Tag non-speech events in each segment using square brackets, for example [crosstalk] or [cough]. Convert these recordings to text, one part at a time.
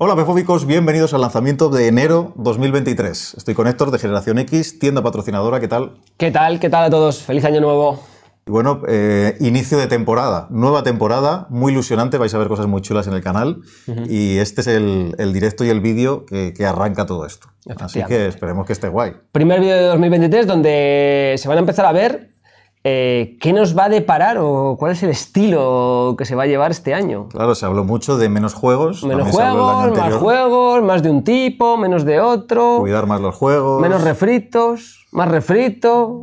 Hola Befóbicos, bienvenidos al lanzamiento de enero 2023. Estoy con Héctor de Generación X, tienda patrocinadora, ¿qué tal? ¿Qué tal? ¿Qué tal a todos? Feliz año nuevo. Bueno, eh, inicio de temporada, nueva temporada, muy ilusionante, vais a ver cosas muy chulas en el canal y este es el, directo y el vídeo que, que arranca todo esto. Así que esperemos que esté guay. Primer vídeo de 2023 donde se van a empezar a ver eh, ¿qué nos va a deparar o cuál es el estilo que se va a llevar este año? Claro, se habló mucho de menos juegos. Menos juegos, más juegos, más de un tipo, menos de otro. Cuidar más los juegos. Menos refritos, más refrito.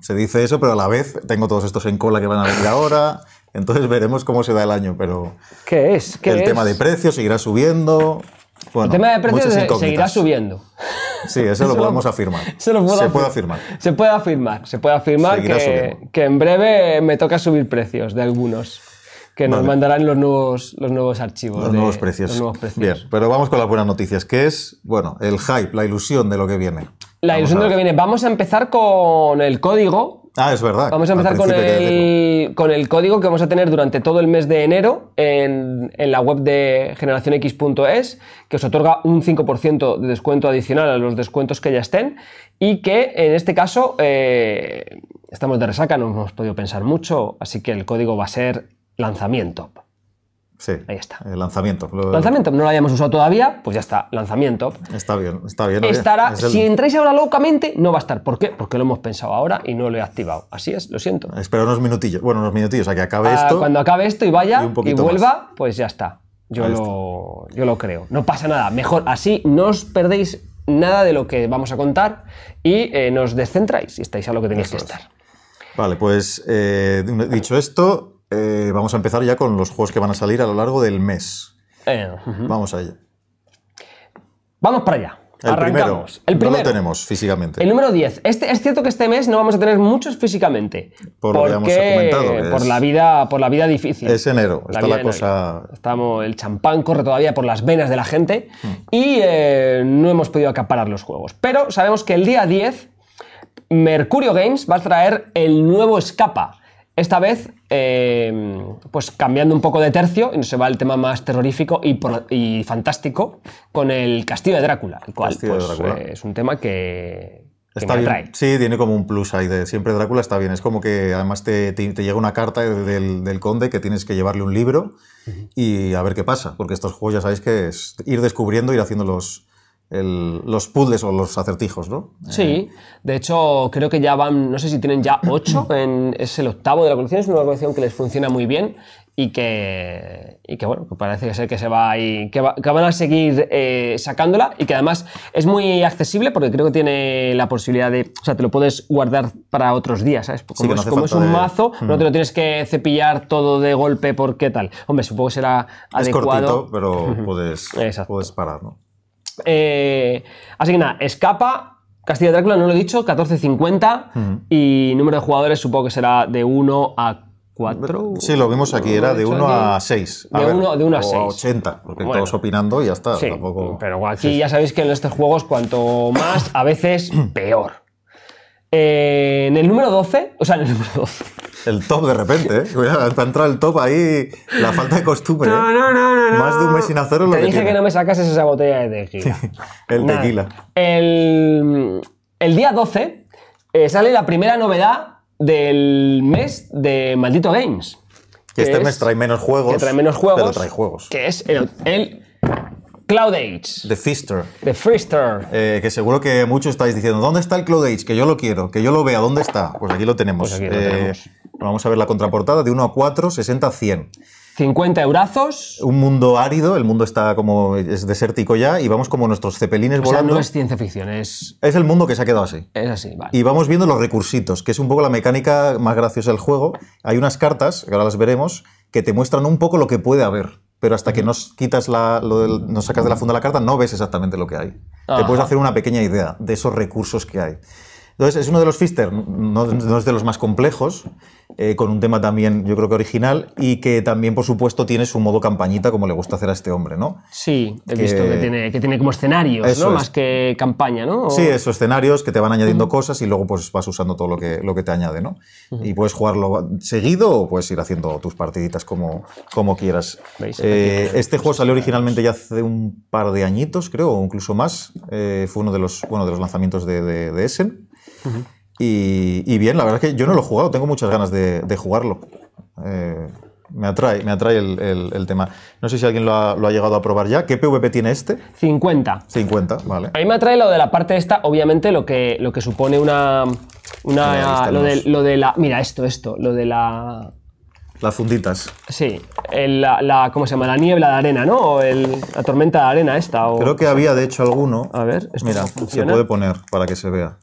Se dice eso, pero a la vez tengo todos estos en cola que van a venir ahora. Entonces veremos cómo se da el año, pero... ¿Qué es? ¿Qué el tema de precios seguirá subiendo el tema de precios seguirá subiendo. Sí, eso, lo [laughs] podemos afirmar. [laughs] Se, puede afirmar. Se puede afirmar. Se puede afirmar que, en breve me toca subir precios de algunos que nos mandarán los nuevos, los nuevos archivos. Los, nuevos precios. Bien, pero vamos con las buenas noticias, que es, bueno, el hype, la ilusión de lo que viene. La ilusión de lo que viene. Vamos a empezar con el código Ah, es verdad. Vamos a empezar con el, código que vamos a tener durante todo el mes de enero en, la web de generacionx.es, que os otorga un 5% de descuento adicional a los descuentos que ya estén y que en este caso eh, estamos de resaca, no hemos podido pensar mucho, así que el código va a ser lanzamiento. Sí. Ahí está. El lanzamiento. Lanzamiento. No lo habíamos usado todavía, pues ya está. Lanzamiento. Está bien, está bien. Estará, Si entráis ahora locamente, no va a estar. ¿Por qué? Porque lo hemos pensado ahora y no lo he activado. Así es, lo siento. Espero unos minutillos. Bueno, unos minutillos, a que acabe ah, esto. Cuando acabe esto y vaya y, vuelva, pues ya está. Yo lo, yo lo creo. No pasa nada. Mejor así no os perdéis nada de lo que vamos a contar y eh, nos descentráis y estáis a lo que tenéis que estar. Vale, pues eh, dicho esto, eh, vamos a empezar ya con los juegos que van a salir a lo largo del mes. Eh, vamos allá. Vamos para allá. Arrancamos. el primero. No lo tenemos físicamente. El número 10. Este, es cierto que este mes no vamos a tener muchos físicamente. Por lo que hemos comentado. Por, la vida, por la vida difícil. Es enero. está la cosa. Estamos, el champán corre todavía por las venas de la gente mm. y eh, no hemos podido acaparar los juegos. Pero sabemos que el día 10, Mercurio Games va a traer el nuevo Escapa. Esta vez, eh, pues cambiando un poco de tercio, y se va el tema más terrorífico y, fantástico con el Castillo de Drácula, el cual pues, Drácula. Eh, es un tema que, Está bien. Sí, tiene como un plus ahí de siempre Drácula está bien. Es como que además te, llega una carta del, conde que tienes que llevarle un libro y a ver qué pasa, porque estos juegos ya sabéis que es ir descubriendo, ir haciéndolos los puzzles o los acertijos, ¿no? Sí, eh. de hecho creo que ya van, no sé si tienen ya [coughs] ocho, en, es el octavo de la colección, es una colección que les funciona muy bien y que, y que bueno, pues parece ser que se va y que, van a seguir eh, sacándola y que además es muy accesible porque creo que tiene la posibilidad de, o sea, te lo puedes guardar para otros días, ¿sabes? Como, es, un mazo, mm. no te lo tienes que cepillar todo de golpe porque tal. Hombre, supongo que será adecuado. Es cortito, pero puedes, puedes parar, ¿no? Eh, así que nada, escapa. Castilla Drácula, no lo he dicho, 14.50 50 y número de jugadores supongo que será de 1 a 4. Sí, lo vimos aquí, era de 1 a 6. De 1 a 6. 80, porque opinando y ya está. tampoco... Pero aquí ya sabéis que en estos juegos cuanto más, a veces [clears throat] peor. Eh, en el número 12, o sea, en el número 12 el top de repente, ¿eh? Cuidado, te el top ahí, la falta de costumbre. ¿eh? No, no, no, no. Más de un mes sin hacerlo. Te dije que, no me sacases esa botella de tequila. [laughs] el tequila. El, el, día 12 eh, sale la primera novedad del mes de Maldito Games. Que, este mes trae menos juegos. Que trae menos juegos. Pero trae juegos. Que es el, el Cloud Age. The Fister. The Fister. Eh, que seguro que muchos estáis diciendo, ¿dónde está el Cloud Age? Que yo lo quiero, que yo lo vea, ¿dónde está? Pues aquí lo tenemos. Pues aquí lo tenemos. Vamos a ver la contraportada, de 1 a 4, 60 a 100. 50 eurazos. Un mundo árido, el mundo está como es desértico ya y vamos como nuestros cepelines volando. no es ciencia ficción, es. Es el mundo que se ha quedado así. Es así, vale. Y vamos viendo los recursitos, que es un poco la mecánica más graciosa del juego. Hay unas cartas, que ahora las veremos, que te muestran un poco lo que puede haber. Pero hasta que nos quitas la, no sacas de la funda la carta, no ves exactamente lo que hay. Te puedes hacer una pequeña idea de esos recursos que hay. Entonces, es uno de los Fister, no, es de los más complejos, eh, con un tema también, yo creo que original, y que también, por supuesto, tiene su modo campañita, como le gusta hacer a este hombre, ¿no? Sí, he visto que tiene, como escenarios, ¿no? Más que campaña, ¿no? Sí, esos escenarios que te van añadiendo cosas y luego pues vas usando todo lo que, lo que te añade, ¿no? Y puedes jugarlo seguido o puedes ir haciendo tus partiditas como, como quieras. Eh, este juego salió originalmente ya hace un par de añitos, creo, o incluso más. Eh, fue uno de los, bueno, de los lanzamientos de, de Essen y, bien, la verdad es que yo no lo he jugado, tengo muchas ganas de, jugarlo. Eh, me atrae, me atrae el, tema. No sé si alguien lo ha, llegado a probar ya. ¿Qué PvP tiene este? 50. 50, vale. A mí me atrae lo de la parte esta, obviamente, lo que, lo que supone una. lo, de, la. Mira, esto, esto, lo de la. Las funditas. Sí. la, ¿Cómo se llama? La niebla de arena, ¿no? O la tormenta de arena esta. Creo que había, de hecho, alguno. A ver, Mira, se puede poner para que se vea.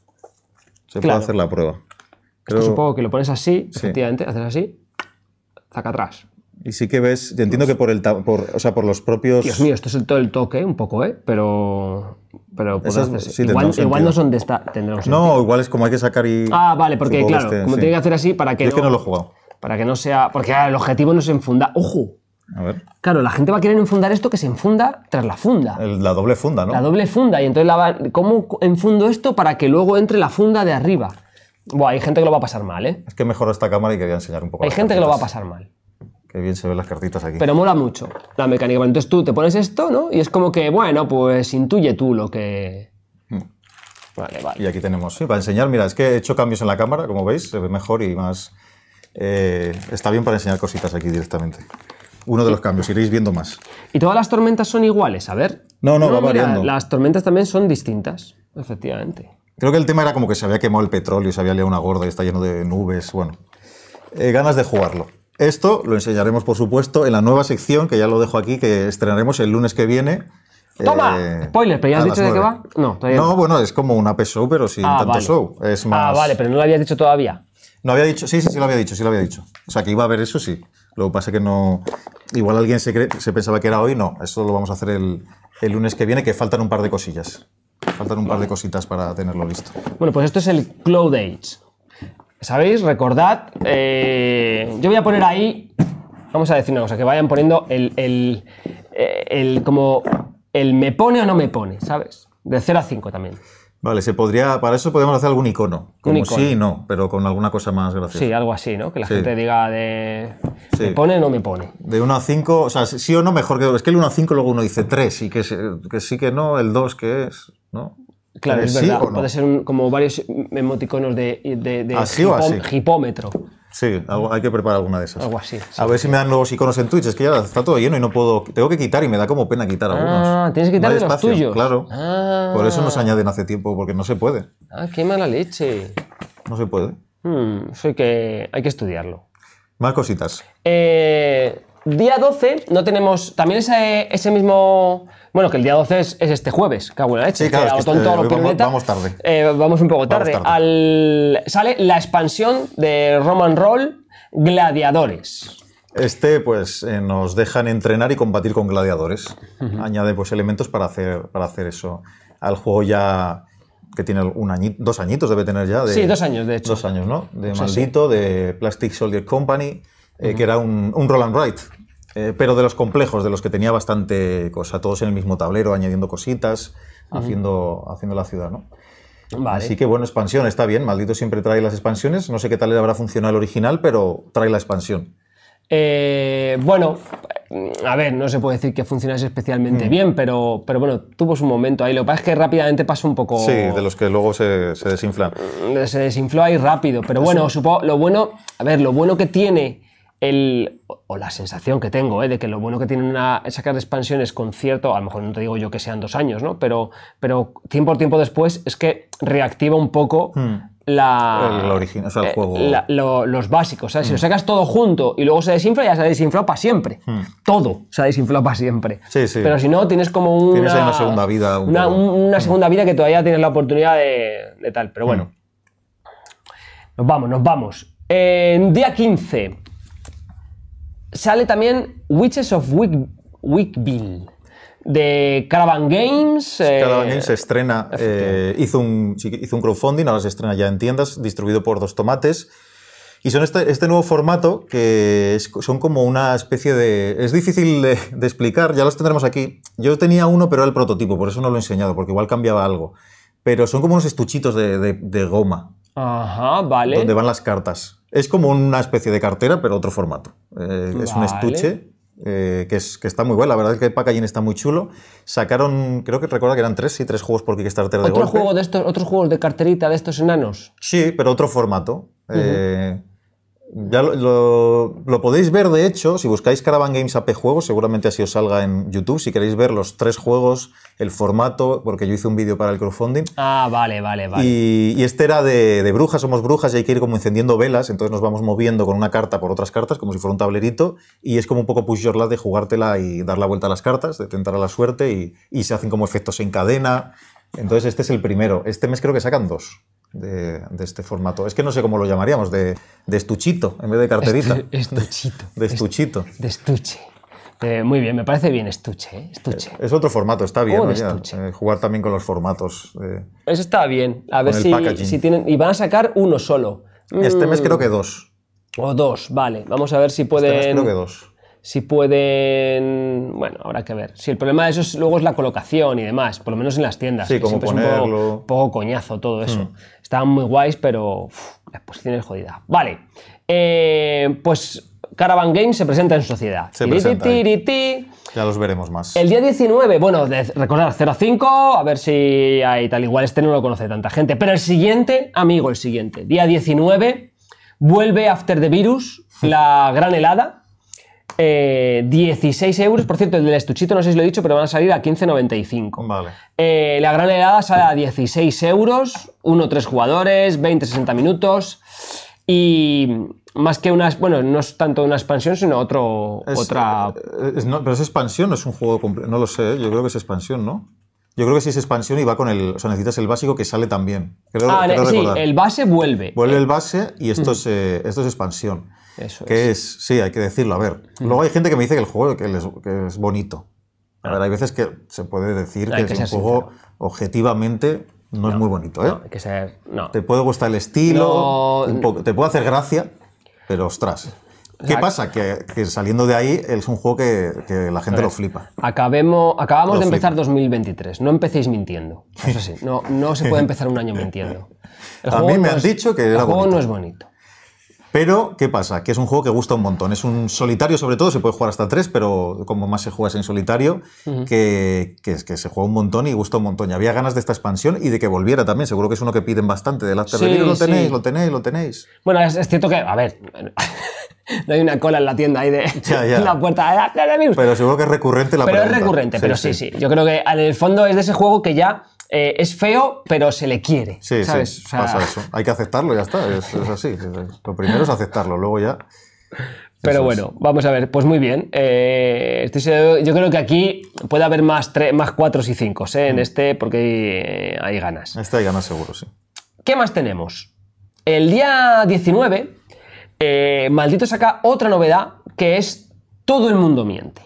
Se puede hacer la prueba. supongo que lo pones así, efectivamente, haces así, saca atrás. Y sí que ves, yo entiendo que por el o sea, por los propios. Dios mío, esto es todo el toque, un poco, ¿eh? Pero. Pero igual, no es donde está. no, igual es como hay que sacar y. Ah, vale, porque claro, como tiene que hacer así para que. no lo he jugado. Para que no sea. Porque ah, el objetivo no se enfunda. ¡Ojo! A Claro, la gente va a querer enfundar esto que se enfunda tras la funda. la doble funda, ¿no? La doble funda. Y entonces, ¿cómo enfundo esto para que luego entre la funda de arriba? hay gente que lo va a pasar mal, ¿eh? Es que mejor esta cámara y quería enseñar un poco. Hay gente que lo va a pasar mal. Qué bien se ven las cartitas aquí. Pero mola mucho la mecánica. entonces tú te pones esto, ¿no? Y es como que, bueno, pues intuye tú lo que... Mm. Vale, vale. Y aquí tenemos, sí, para enseñar, mira, es que he hecho cambios en la cámara, como veis, se ve mejor y más... Eh, está bien para enseñar cositas aquí directamente uno de los cambios, iréis viendo más. ¿Y todas las tormentas son iguales? A ver. No, no, va variando. Las tormentas también son distintas, efectivamente. Creo que el tema era como que se había quemado el petróleo, se había liado una gorda y está lleno de nubes, bueno. Eh, ganas de jugarlo. Esto lo enseñaremos, por supuesto, en la nueva sección, que ya lo dejo aquí, que estrenaremos el lunes que viene. ¡Toma! Eh, spoiler, ¿pero ya has dicho de qué va? No, no. bueno, es como una AP pero sin ah, tanto show. Es Ah, vale, pero no lo habías dicho todavía. No había dicho, sí, sí, sí lo había dicho, sí lo había dicho. O sea, que iba a haber eso, sí. Lo pasa que no. Igual alguien se, se pensaba que era hoy, no. Eso lo vamos a hacer el, lunes que viene, que faltan un par de cosillas. Faltan un par de cositas para tenerlo listo. Bueno, pues esto es el Cloud Age. ¿Sabéis? Recordad. Eh, yo voy a poner ahí. Vamos a decir una cosa, que vayan poniendo el, el, eh, el como el me pone o no me pone, ¿sabes? De 0 a 5 también. Vale, se podría, para eso podemos hacer algún icono, como sí y no, pero con alguna cosa más graciosa. Sí, algo así, ¿no? Que la gente diga de me pone o no me pone. De 1 a 5, o sea, sí o no, mejor que es que el 1 a 5 luego uno dice 3 y que, sí que no, el 2 que es, ¿no? Claro, es verdad. Puede ser un, como varios emoticonos de, hipómetro. Sí, hay que preparar alguna de esas. Algo así. a ver si me dan nuevos iconos en Twitch. Es que ya está todo lleno y no puedo. Tengo que quitar y me da como pena quitar ah, algunos. Ah, tienes que quitar no los tuyos. Claro. Ah. Por eso nos añaden hace tiempo, porque no se puede. Ah, qué mala leche. No se puede. Hmm, que hay que estudiarlo. Más cositas. Eh, Día 12 no tenemos. También ese, mismo. Bueno, que el día 12 es, este jueves, vamos, tarde. Eh, vamos un poco tarde. sale la expansión de Roman Roll Gladiadores. Este, pues, eh, nos dejan entrenar y combatir con gladiadores. Añade, pues, elementos para hacer, para hacer eso. Al juego ya que tiene un dos añitos debe tener ya. sí, dos años, de hecho. Dos años, ¿no? De Masito, Maldito, de Plastic Soldier Company. Eh, que era un, un Roland Wright, eh, pero de los complejos, de los que tenía bastante cosa, todos en el mismo tablero, añadiendo cositas, haciendo, haciendo la ciudad, ¿no? Así que bueno, expansión, está bien, maldito siempre trae las expansiones, no sé qué tal le habrá funcionado el original, pero trae la expansión. Eh, bueno, a ver, no se puede decir que funcionase especialmente mm. bien, pero, pero bueno, tuvo su momento ahí. Lo que pasa es que rápidamente pasó un poco. Sí, de los que luego se, se desinflan. Mm, se desinfló ahí rápido, pero bueno, lo bueno, a ver, lo bueno que tiene o la sensación que tengo eh, de que lo bueno que tiene una, expansión es con cierto, a lo mejor no te digo yo que sean dos años, ¿no? pero, pero tiempo tiempo después es que reactiva un poco la, los básicos. Si lo hmm. sacas todo junto y luego se desinfla, ya se ha para siempre. Hmm. Todo se ha desinflado para siempre. Pero si no, tienes como una, una segunda vida. una, hmm. segunda vida que todavía tienes la oportunidad de, tal. Pero bueno. Nos vamos, nos vamos. En día 15 sale también Witches of Wickville de Caravan Games. Eh, Caravan Games se estrena, eh, hizo, un, hizo un crowdfunding, ahora se estrena ya en tiendas, distribuido por Dos Tomates. Y son este, este nuevo formato que son como una especie de... Es difícil de, explicar, ya los tendremos aquí. Yo tenía uno, pero era el prototipo, por eso no lo he enseñado, porque igual cambiaba algo. Pero son como unos estuchitos de, de goma. Ajá, vale. Donde van las cartas. Es como una especie de cartera, pero otro formato. Eh, es un estuche eh, que, es, está muy bueno. La verdad es que el packaging está muy chulo. Sacaron, creo que recuerda que eran tres, sí, tres juegos por Kickstarter de ¿Otro Juego de estos, ¿Otros juegos de carterita de estos enanos? Sí, pero otro formato. Ya lo, podéis ver, de hecho, si buscáis Caravan Games AP Juegos, seguramente así os salga en YouTube. Si queréis ver los tres juegos, el formato, porque yo hice un vídeo para el crowdfunding. Ah, vale, vale, vale. Y, este era de, brujas, somos brujas y hay que ir como encendiendo velas, entonces nos vamos moviendo con una carta por otras cartas, como si fuera un tablerito, y es como un poco push your luck de jugártela y dar la vuelta a las cartas, de tentar a la suerte, y, y se hacen como efectos en cadena. Entonces este es el primero. Este mes creo que sacan dos. De, este formato. Es que no sé cómo lo llamaríamos, de, estuchito en vez de carterita. estuchito. De estuchito. De estuche. Eh, muy bien, me parece bien estuche. ¿eh? estuche. Es, otro formato, está bien. Oh, eh, jugar también con los formatos. Eso está bien. A ver si, si, tienen. Y van a sacar uno solo. Este mes mm. creo que dos. O dos, vale. Vamos a ver si este pueden. creo que dos si pueden. Bueno, habrá que ver. Si el problema de eso luego es la colocación y demás, por lo menos en las tiendas. Sí, como un poco, coñazo todo eso. Hmm. Estaban muy guays, pero la exposición es jodida. Vale. Eh, pues Caravan Games se presenta en sociedad. Se presenta ya los veremos más. El día 19, bueno, recordar 05, a ver si hay tal. Igual este no lo conoce tanta gente. Pero el siguiente, amigo, el siguiente. Día 19, vuelve After the Virus, [laughs] la gran helada. Eh, 16 euros, por cierto, el del estuchito no sé si lo he dicho, pero van a salir a 15,95. Vale. Eh, la gran edad sale a 16 euros, 1, 3 jugadores, 20, 60 minutos. Y más que unas Bueno, no es tanto una expansión, sino otro, otra. Eh, pero es expansión, no es un juego completo. No lo sé, yo creo que es expansión, ¿no? Yo creo que sí es expansión y va con el. O sea, necesitas el básico que sale también. Creo, ah, sí, el base vuelve. Vuelve el eh, base y esto, mm. esto es expansión. Eso que es. sí, hay que decirlo. A ver, mm. luego hay gente que me dice que el juego que es bonito. A ver, hay veces que se puede decir que, el es un juego objetivamente no, es muy bonito, ¿eh? No, no. Te puede gustar el estilo, te puede hacer gracia, pero ostras. ¿Qué pasa? Que, saliendo de ahí es un juego que, la gente lo flipa. Acabemos, acabamos de empezar 2023. No empecéis mintiendo. Eso sí, no, no se puede [laughs] empezar un año mintiendo. a mí me han dicho que El juego no es bonito. Pero, ¿qué pasa? Que es un juego que gusta un montón. Es un solitario, sobre todo, se puede jugar hasta tres, pero como más se juega en solitario, que, que, que, se juega un montón y gusta un montón. Y había ganas de esta expansión y de que volviera también. Seguro que es uno que piden bastante. de la sí, lo tenéis, lo tenéis, lo tenéis. Bueno, es, cierto que, a ver. no [laughs] hay una cola en la tienda ahí de [laughs] la puerta Pero seguro que es recurrente la pero Pero es recurrente, pero sí, sí, Yo creo que en el fondo es de ese juego que ya eh, es feo, pero se le quiere. Sí, sí, pasa eso. Hay que aceptarlo, ya está, es, así. Lo primero es aceptarlo, luego ya... Pero bueno, vamos a ver, pues muy bien. Eh, yo creo que aquí puede haber más, más cuatro y cinco eh, en mm. este, porque hay, ganas. ganas. Este hay ganas seguro, sí. ¿Qué más tenemos? El día 19, Maldito saca otra novedad que es Todo el mundo miente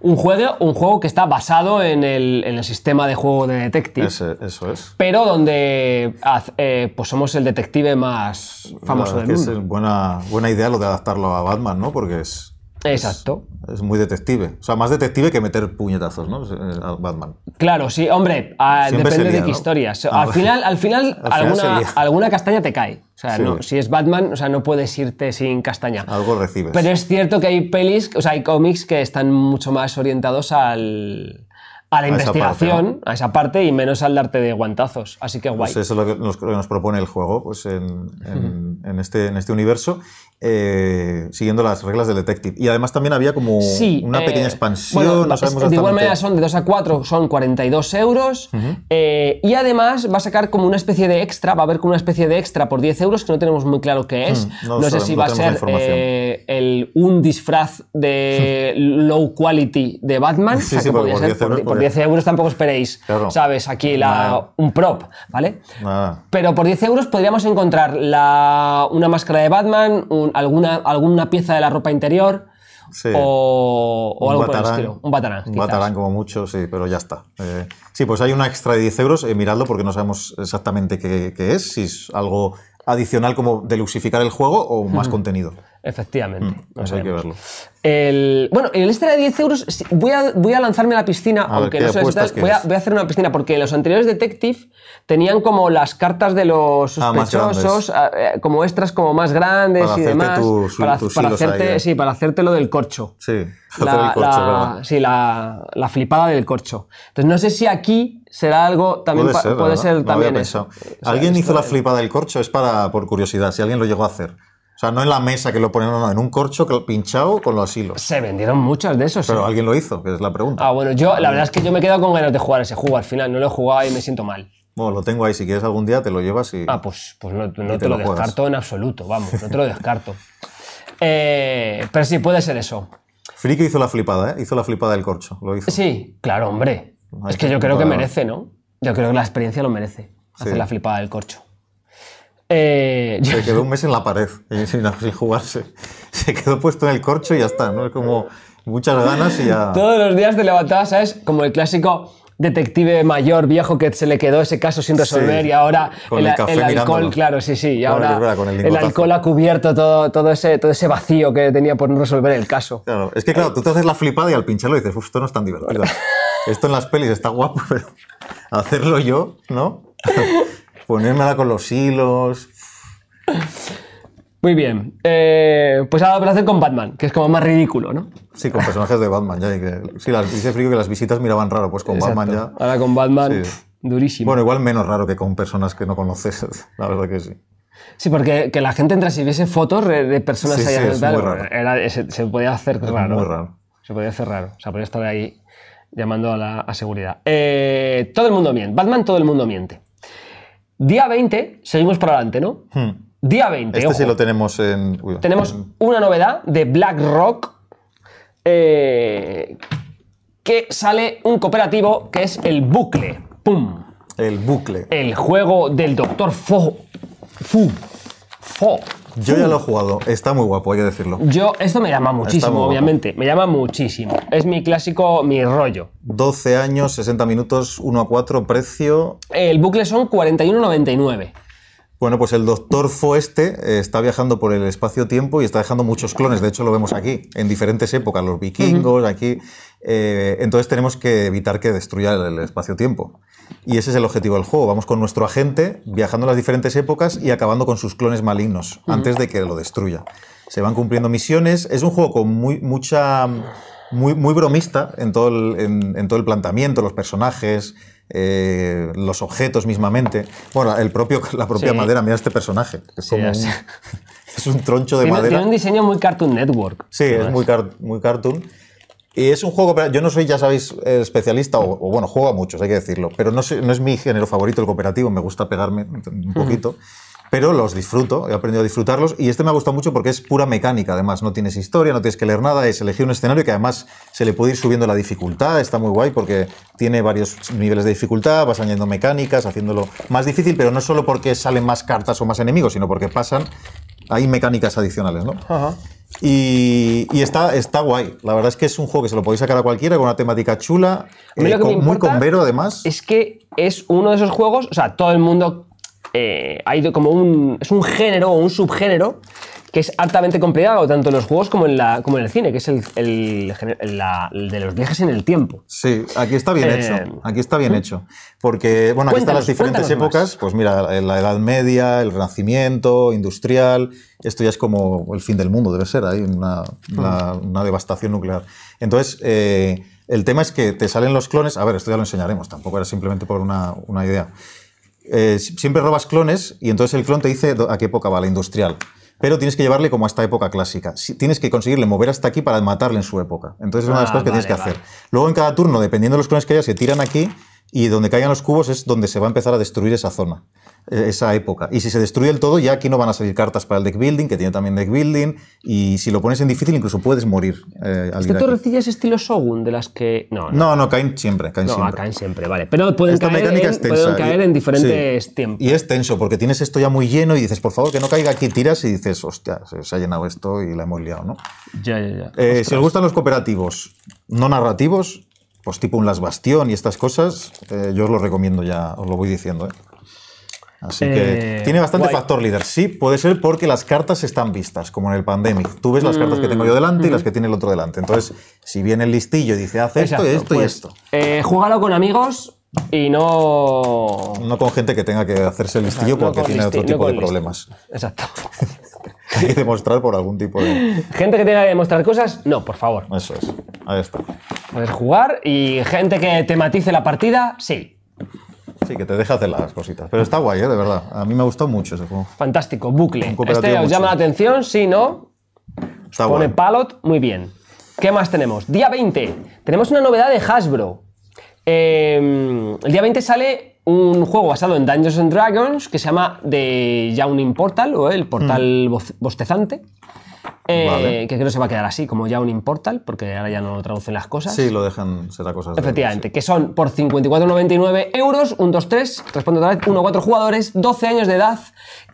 un juego, un juego que está basado en el, sistema de juego de detective. eso es. Pero donde eh, pues somos el detective más famoso del mundo. Es buena, buena idea lo de adaptarlo a Batman, ¿no? Porque es, Exacto. Es, muy detective. O sea, más detective que meter puñetazos, ¿no? Eh, Batman. Claro, sí, hombre, ah, depende de qué historia. Ah, al, final, al final, [laughs] alguna, alguna, castaña te cae. O sea, si es Batman, o sea, no puedes irte sin castaña. Algo recibes. Pero es cierto que hay pelis, o sea, hay cómics que están mucho más orientados al, a la investigación, a esa parte, y menos al darte de guantazos. Así que pues guay. eso es lo que nos, propone el juego pues este, en este universo. Eh, siguiendo las reglas del detective. Y además también había como una eh, pequeña expansión. de igual manera son de 2 a 4, son 42 euros. Eh, y además va a sacar como una especie de extra, va a haber como una especie de extra por 10 euros que no tenemos muy claro qué es. no, sé si va a ser el, un disfraz de low quality de Batman. por, 10 euros, tampoco esperéis, ¿sabes? Aquí la, un prop, ¿vale? Pero por 10 euros podríamos encontrar una máscara de Batman, un alguna, alguna pieza de la ropa interior. O, algo por el estilo. Un batarán. Un como mucho, sí, pero ya está. Eh, sí, pues hay una extra de 10 euros, eh, miradlo porque no sabemos exactamente qué, es, si es algo adicional como deluxificar el juego o más contenido. Efectivamente. Mm, hay verlo. bueno, el extra este de 10 euros voy a, lanzarme a la piscina, aunque no voy, a, voy a hacer una piscina, porque los anteriores Detective tenían como las cartas de los ah, sospechosos ah, eh, como extras, como más grandes y demás. Eh. para, hacerte, lo del corcho. Sí, [laughs] la, flipada del corcho. Entonces, no sé si aquí será algo también puede ser, también eso. alguien hizo la flipada del corcho es para por curiosidad si alguien lo llegó a hacer o sea, no en la mesa que lo ponen, no, en un corcho pinchado con los hilos. Se vendieron muchas de esos. Pero alguien lo hizo, que es la pregunta. Ah, bueno, yo la verdad es que yo me he quedado con ganas de jugar ese juego al final, no lo he jugado y me siento mal. Bueno, lo tengo ahí, si quieres algún día te lo llevas y... Ah, pues, pues no, te, lo, descarto en absoluto, vamos, no te lo descarto. Eh, pero sí, puede ser eso. Friki hizo la flipada, ¿eh? Hizo la flipada del corcho, lo hizo. Sí, claro, hombre. es que yo creo que merece, ¿no? Yo creo que la experiencia lo merece, hacer la flipada del corcho. Eh, se quedó un [laughs] mes en la pared, eh, [laughs] sin, jugarse. Se quedó puesto en el corcho y ya está, ¿no? Es como muchas ganas y ya. Todos los días te levantabas, ¿sabes? Como el clásico detective mayor viejo que se le quedó ese caso sin resolver y ahora con el, alcohol, claro, sí, sí, y ahora el, alcohol ha cubierto todo, todo, ese, todo ese vacío que tenía por no resolver el caso. Claro, es que claro, tú te haces la flipada y al pincharlo dices, esto no es tan divertido. [laughs] Esto en las pelis está guapo, pero hacerlo yo, ¿no? ponérmela con los hilos. Muy bien. Eh, pues ahora lo hacer con Batman, que es como más ridículo, ¿no? Sí, con personajes de Batman ya. sí, las, dice Frico que las visitas miraban raro, pues con Batman ya. Ahora con Batman, durísimo. Bueno, igual menos raro que con personas que no conoces, [laughs] la verdad que sí. Sí, porque que la gente entra y viese fotos de personas ahí se, se, podía hacer raro. raro. Se podía hacer raro. O sea, podía estar ahí llamando a la seguridad. Eh, todo el mundo miente. Batman, todo el mundo miente. Día 20, seguimos para adelante, ¿no? Hmm. Día 20. Este sí lo tenemos en. tenemos una novedad de BlackRock. Rock eh, que sale un cooperativo que es el bucle. ¡Pum! El bucle. El juego del Doctor Fo. Fu. Fo. Yo ya lo he uh. jugado, está muy guapo, hay que decirlo. Yo, esto me llama muchísimo, obviamente, me llama muchísimo. Es mi clásico, mi rollo. 12 años, 60 minutos, 1 a 4, precio... El bucle son 41,99. Bueno, pues el doctor Foeste eh, está viajando por el espacio-tiempo y está dejando muchos clones. De hecho, lo vemos aquí, en diferentes épocas, los vikingos, aquí. Eh, entonces tenemos que evitar que destruya el espacio-tiempo. Y ese es el objetivo del juego. Vamos con nuestro agente, viajando las diferentes épocas y acabando con sus clones malignos, antes de que lo destruya. Se van cumpliendo misiones. Es un juego con muy, mucha... Muy, muy bromista en todo, en todo el planteamiento, los personajes, eh, los objetos mismamente. Bueno, el propio, la propia madera, mira este personaje. [laughs] Es, un, es troncho de madera. Tiene un diseño muy Cartoon Network. Sí, es muy, muy cartoon. Y es un juego, yo no soy, ya sabéis, eh, especialista, o, bueno, juego a muchos, hay que decirlo, pero no, no, es mi género favorito el cooperativo, me gusta pegarme un poquito pero los disfruto, he aprendido a disfrutarlos y este me ha gustado mucho porque es pura mecánica, además, no tienes historia, no tienes que leer nada, es elegir un escenario que además se le puede ir subiendo la dificultad, está muy guay porque tiene varios niveles de dificultad, vas añadiendo mecánicas, haciéndolo más difícil, pero no solo porque salen más cartas o más enemigos, sino porque pasan, hay mecánicas adicionales, ¿no? Ajá. Y, está, está guay. La verdad es que es un juego que se lo podéis sacar a cualquiera con una temática chula, muy eh, con, muy además. Es que es uno de esos juegos, o sea, todo el mundo eh, hay como un, es un género o un subgénero que es altamente complicado, tanto en los juegos como en, la, como en el cine, que es el, el, de los viajes en el tiempo. Sí, aquí está bien hecho. Eh, aquí está bien hecho. Porque, bueno, aquí están las diferentes épocas. Pues mira, la Edad Media, el Renacimiento, industrial. Esto ya es como el fin del mundo, debe ser. Hay una, mm. devastación nuclear. Entonces. Eh, el tema es que te salen los clones. A ver, esto ya lo enseñaremos, tampoco era simplemente por una, una idea. Eh, siempre robas clones y entonces el clon te dice a qué época va la industrial. Pero tienes que llevarle como a esta época clásica. Tienes que conseguirle mover hasta aquí para matarle en su época. Entonces es una de las ah, cosas que tienes que hacer. Luego en cada turno, dependiendo de los clones que haya, se tiran aquí y donde caigan los cubos es donde se va a empezar a destruir esa zona. E-, esa época. Y si se destruye el todo, ya aquí no van a salir cartas para el deck building, que tiene también deck building, y si lo pones en difícil incluso puedes morir. Eh, al ¿Este torrecillas estilo Shogun de las que...? No, no, no, caen siempre, caen no, siempre. caen siempre, vale. Pero pueden, caer, en, pueden caer diferentes tiempos. Y es tenso, porque tienes esto ya muy lleno y dices, por favor, que no caiga aquí, tiras y dices, hostia, se ha llenado esto y la hemos liado, ¿no? Ya, ya, ya. Eh, si os gustan los cooperativos no narrativos, pues tipo un Las Bastión y estas cosas, eh, yo os lo recomiendo ya, os lo voy diciendo. ¿eh? Así eh, que tiene bastante factor factor sí Puede ser porque las cartas están vistas, como en el Pandemic. Tú ves las cartas que tengo yo mm, delante y las que tiene el otro delante. Entonces, si viene el listillo y dice, haz esto, esto y pues, esto. Eh, júgalo con amigos y no. No con gente que tenga que hacerse el listillo porque tiene otro tipo de problemas. Exacto. [laughs] Hay que demostrar por algún tipo de. Gente que tenga que demostrar cosas, no, por favor. Eso es. Ahí está. Puedes jugar y gente que tematice la partida, sí. Sí, que te deja hacer las cositas. Pero está guay, ¿eh? de verdad. A mí me gustó mucho ese juego. Fantástico, bucle. Este os llama la atención, sí, ¿no? Está Pone Palot, muy bien. ¿Qué más tenemos? Día 20. Tenemos una novedad de Hasbro. Em, el día 20 sale un juego basado en Dungeons and Dragons que se llama The Yawning Portal o el portal mm. bostezante. Eh, que creo que se va a quedar así, como ya un Importal, porque ahora ya no lo traducen las cosas. Sí, lo dejan, a cosas. Efectivamente, que son por 54,99 euros, un 2, 3, responde otra vez, 1, 4 jugadores, 12 años de edad,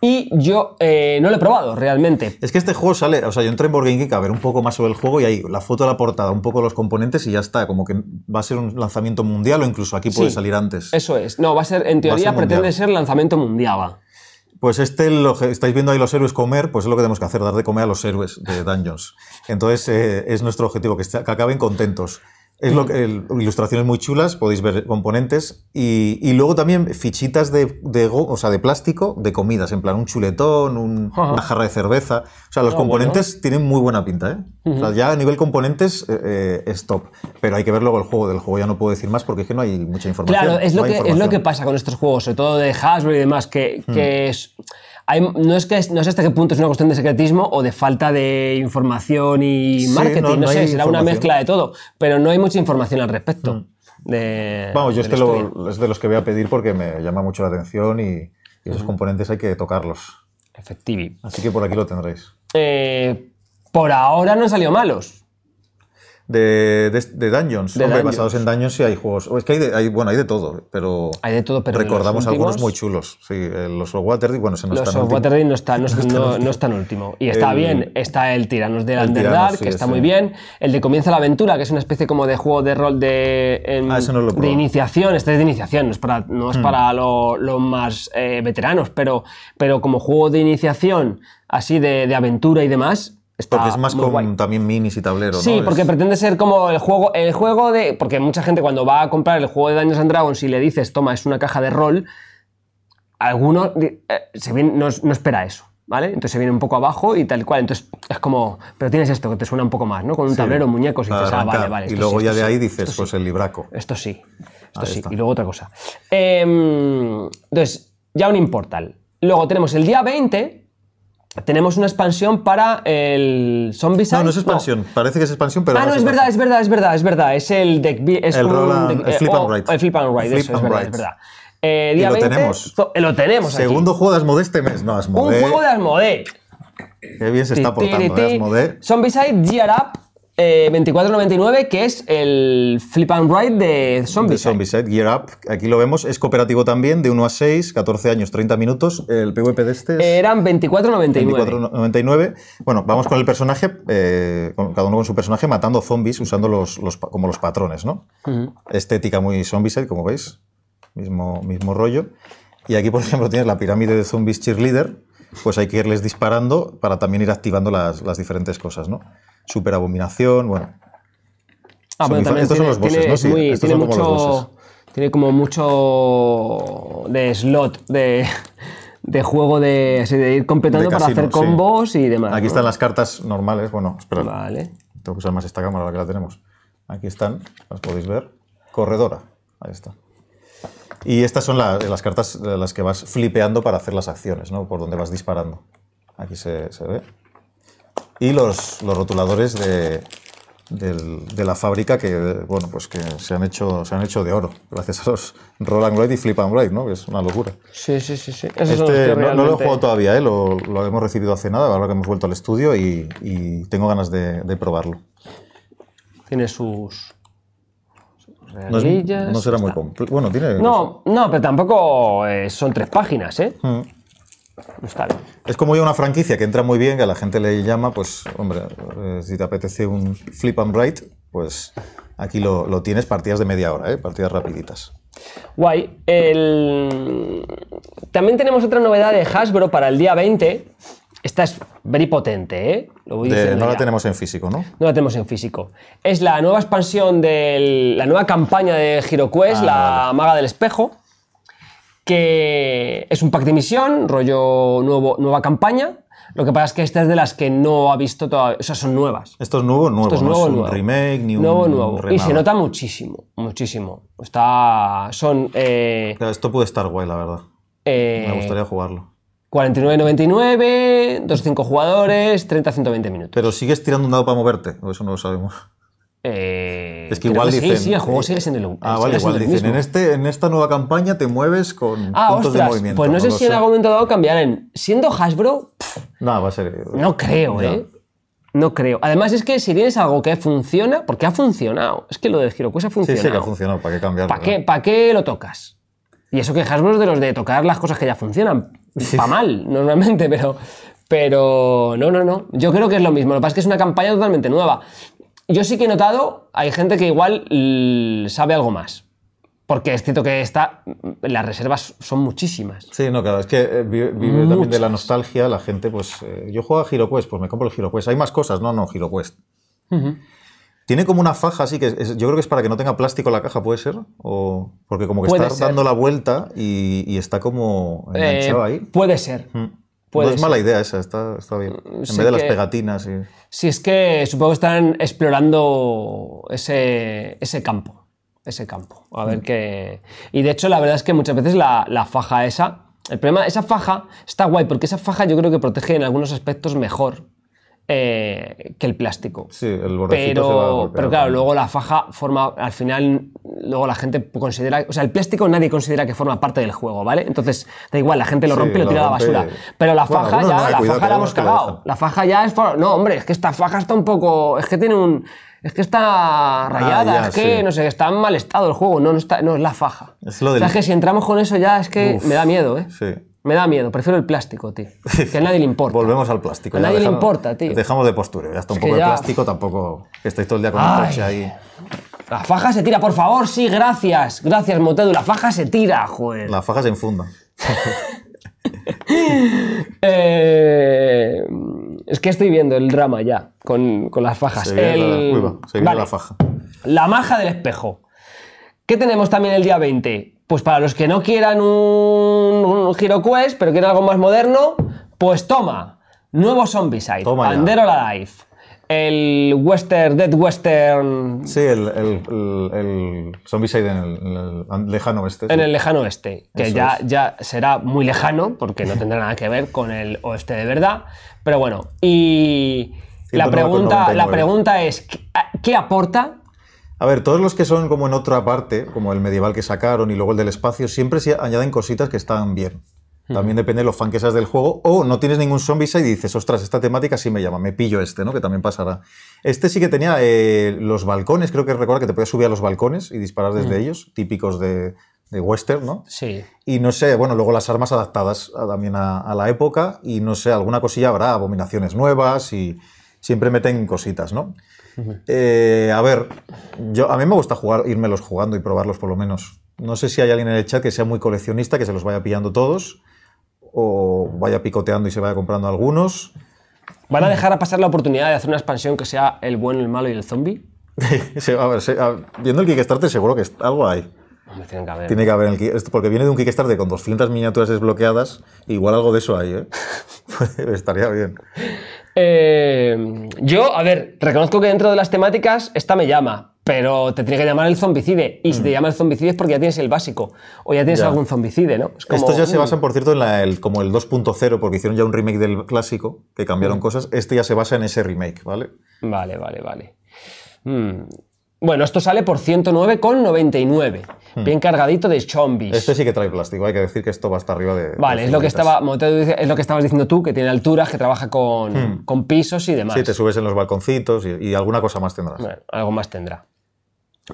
y yo eh, no lo he probado realmente. Es que este juego sale, o sea, yo entré en Board Geek a ver un poco más sobre el juego y ahí la foto de la portada, un poco los componentes y ya está, como que va a ser un lanzamiento mundial o incluso aquí puede salir antes. Eso es, no, va a ser, en teoría pretende ser lanzamiento mundial. Va. Pues este, lo estáis viendo ahí los héroes comer, pues es lo que tenemos que hacer, dar de comer a los héroes de Dungeons. Entonces, eh, es nuestro objetivo, que acaben contentos. Es lo que, ilustraciones muy chulas, podéis ver componentes. Y, luego también fichitas de, de, o sea, de plástico de comidas, en plan un chuletón, una jarra de cerveza. O sea, los ah, componentes tienen muy buena pinta. ¿eh? ya a nivel componentes stop eh, eh, es top. Pero hay que ver luego el juego. Del juego ya no puedo decir más porque es que no hay mucha información. Claro, es lo, que, es lo que pasa con estos juegos, sobre todo de Hasbro y demás, que, que hmm. es no, es que, no sé hasta qué punto es una cuestión de secretismo o de falta de información y marketing, no, sé, será una mezcla de todo, pero no hay mucha información al respecto. Mm. Vamos, yo este es de los que voy a pedir porque me llama mucho la atención y, esos componentes hay que tocarlos. Efectivamente. Así que por aquí lo tendréis. Eh, por ahora no han salido malos de, de, Dungeons. basados en Dungeons y hay juegos. Es que hay de, bueno, hay de todo, pero, hay de todo, recordamos algunos muy chulos. Eh, los of Waterdeep, bueno, no los está Los [laughs] este no no, no, último. Y está bien, está el Tiranos del Underdark, que está muy bien. El de Comienza la Aventura, que es una especie como de juego de rol de, ah, de iniciación. Este es de iniciación, no es para, no es hmm. para los más eh, veteranos, pero, pero como juego de iniciación, así de, de aventura y demás, porque es más con también minis y tableros Sí, porque pretende ser como el juego, el juego de... Porque mucha gente cuando va a comprar el juego de Dungeons and Dragons y le dices, toma, es una caja de rol, alguno eh, se no, espera eso. ¿Vale? Entonces se viene un poco abajo y tal cual. Entonces es como, pero tienes esto que te suena un poco más, ¿no? Con un tablero, muñecos y dices, ah, vale, vale. y luego ya de ahí dices, pues el libraco. Esto sí, esto sí. Y luego otra cosa. Em, entonces, ya un importal. Luego tenemos el día 20, tenemos una expansión para el Zombieside. No, no es expansión. Parece que es expansión, pero. Ah, no, es, verdad, es verdad, es verdad, es verdad. Es el deck. Es el, Flip and write. Oh, el Flip and write, eso, es, verdad, es verdad. Eh, y lo tenemos. Eh, lo tenemos. Segundo juego de Asmode este mes. No, Asmode. Un juego de Asmode. Qué bien se está portando, ¿eh? Asmode. Zombieside, Gear Up. 24.99, eh, que es el flip and ride de Zombie. De Gear Up. Aquí lo vemos, es cooperativo también, de 1 a 6, 14 años, 30 minutos. El PvP de este es Eran 24.99. 24.99. Bueno, vamos con el personaje, eh, cada uno con su personaje, matando zombies, usando los, como los patrones, ¿no? Estética muy set como veis. Mismo, mismo rollo. Y aquí, por ejemplo, tienes la pirámide de zombies cheerleader, pues hay que irles disparando para también ir activando las, las diferentes cosas, ¿no? Super Abominación, bueno. Ah, también estos tiene, son los bosses, ¿no? Sí, tiene mucho, como Tiene como mucho de slot, de, de juego de, ir completando para hacer combos y demás. Aquí están las cartas normales, bueno, espera. Vale. Tengo que usar más esta cámara, la que la tenemos. Aquí están, las podéis ver. Corredora, ahí está. Y estas son las cartas de las que vas flipeando para hacer las acciones, ¿no? Por donde vas disparando. Aquí se ve y los, los rotuladores de, la fábrica que, bueno, pues que se han, hecho, se han hecho de oro, gracias a los Roland ride y Flip and ¿no? Que es una locura. Sí, sí, sí. sí. Este, no, lo he jugado todavía, ¿eh? lo, lo, hemos recibido hace nada, ahora que hemos vuelto al estudio y, tengo ganas de, probarlo. Tiene sus, no, no, será muy complejo. Bueno, tiene. No, pero tampoco eh, son tres páginas, ¿eh? Mm. Es como ya una franquicia que entra muy bien, que a la gente le llama, pues, hombre, eh, si te apetece un flip and write, pues aquí lo, tienes, partidas de media hora, ¿eh? partidas rapiditas. Guay. También tenemos otra novedad de Hasbro para el día 20. Esta es very potente, ¿eh? no la tenemos en físico, ¿no? No la tenemos en físico. Es la nueva expansión de la nueva campaña de HeroQuest, ah, la maga del espejo que es un pack de misión, rollo nuevo, nueva campaña. Lo que pasa es que esta es de las que no ha visto todavía, o sea, son nuevas. Esto es nuevo, nuevo, Esto nuevo, no es un remake ni un nuevo, Y se nota muchísimo, muchísimo. Está, son. Eh, esto puede estar guay, la verdad. Eh, Me gustaría jugarlo. 49.99, 2.5 jugadores, 30-120 minutos. Pero sigues tirando un dado para moverte, eso no lo sabemos. Eh, es que igual dicen. Sí, sí, el juego sigue siendo el Ah, vale, igual dicen. En, este, en esta nueva campaña te mueves con ah, puntos de pues movimiento. Pues no, sé si en algún momento dado en Siendo Hasbro. no, va a ser. Eh, no creo, ¿eh? No creo. Además, es que si tienes algo que funciona, porque ha funcionado. Es que lo de Girocuesa ha funcionado. Sí, sí que ha funcionado. ¿Para qué cambiarlo? ¿Para qué, ¿Para qué lo tocas? Y eso que Hasbro es de los de tocar las cosas que ya funcionan. Sí. mal, normalmente, pero. Pero no, no, no. Yo creo que es lo mismo. Lo que pasa es que es una campaña totalmente nueva yo sí que he notado, hay gente que igual sabe algo más. Porque es cierto que está mm, las reservas son muchísimas. Sí, no, claro, es que eh, vive, también de la nostalgia, la gente, pues eh, yo juego a GiroQuest, pues me compro el GiroQuest. Hay más cosas, no, no, GiroQuest. Tiene como una faja así que yo creo que es para que no tenga plástico la caja, ¿puede ser? O porque como que está dando la vuelta y, está como eh, enganchado ahí. Puede ser. Mm no es mala idea esa, está, bien. En vez de las pegatinas. Y... Sí, es que supongo que están explorando ese, ese campo. Ese campo. A ver mm. qué. Y de hecho, la verdad es que muchas veces la, faja esa. El problema, esa faja está guay, porque esa faja yo creo que protege en algunos aspectos mejor eh, que el plástico. Sí, el bordecito pero, pero claro, luego la faja forma, al final, luego la gente considera, o sea, el plástico nadie considera que forma parte del juego, ¿vale? Entonces, da igual, la gente lo rompe y lo, tira a la basura. Pero la faja ya, la faja la hemos cagado. La faja ya es, no, hombre, es que esta faja está un poco, es que tiene un, es que está ah, rayada, es que no sé, está en mal estado el juego, no, no, está, no es la faja. Es lo del... O sea, es que si entramos con eso ya es que me da miedo, ¿eh? Sí. Me da miedo, prefiero el plástico, tío. Que a nadie le importa. [laughs] Volvemos al plástico. A nadie le importa, tío. Dejamos de postureo, ya está un poco de plástico, tampoco estáis todo el día con el ahí. La faja se tira, por favor, sí, gracias. Gracias, Motedu, la faja se tira, joder. La faja se enfunda. [laughs] Eh, es que estoy viendo el drama ya, con, con las fajas. Se la, la faja. La maja del espejo. ¿Qué tenemos también el día 20? Pues para los que no quieran un un Quest, pero quiere algo más moderno, pues toma, nuevo Zombieside, toma Andero Alive. El western, dead western... Sí, el, el, el, en el, lejano oeste. En el lejano oeste, que ya, ya será muy lejano, porque no tendrá nada que ver con el oeste de verdad. Pero bueno, y la pregunta, la pregunta es, ¿qué aporta a ver, todos los que son como en otra parte, como el medieval que sacaron y luego el del espacio, siempre se añaden cositas que están bien. También depende de los fan que seas del juego. O no tienes ningún zombie y dices, ostras, esta temática sí me llama, me pillo este, ¿no? Que también pasará. Este sí que tenía eh, los balcones, creo que recuerda que te podías subir a los balcones y disparar desde mm. ellos, típicos de, western, ¿no? Sí. Y no sé, bueno, luego las armas adaptadas también a, la época y no sé, alguna cosilla habrá, abominaciones nuevas y siempre meten cositas, ¿no? Eh, a ver, yo, a mí me gusta jugar, los jugando y probarlos por lo menos. No sé si hay alguien en el chat que sea muy coleccionista, que se los vaya pillando todos, o vaya picoteando y se vaya comprando algunos. ¿Van a dejar a pasar la oportunidad de hacer una expansión que sea el bueno, el malo y el zombie? [laughs] a ver, viendo el Kickstarter seguro que algo hay. Tiene que haber. Tiene que haber el, porque viene de un Kickstarter con 200 miniaturas desbloqueadas, igual algo de eso hay, ¿eh? [laughs] Estaría bien. Eh, yo, a ver, reconozco que dentro de las temáticas esta me llama, pero te tiene que llamar el zombicide. Y si te mm. llama el zombicide es porque ya tienes el básico o ya tienes algún zombicide, ¿no? Estos ya se mm. basan, por cierto, en el, como el 2.0, porque hicieron ya un remake del clásico, que cambiaron mm. cosas. Este ya se basa en ese remake, ¿vale? Vale, vale, vale. Bueno, esto sale por 109,99. Hmm. Bien cargadito de chombis. Este sí que trae plástico, hay que decir que esto va hasta arriba de. Vale, es, lo que estaba, es lo que estabas diciendo tú, que tiene alturas, que trabaja con, hmm. pisos y demás. Sí, te subes en los balconcitos y, alguna cosa más tendrás. Bueno, algo más tendrá.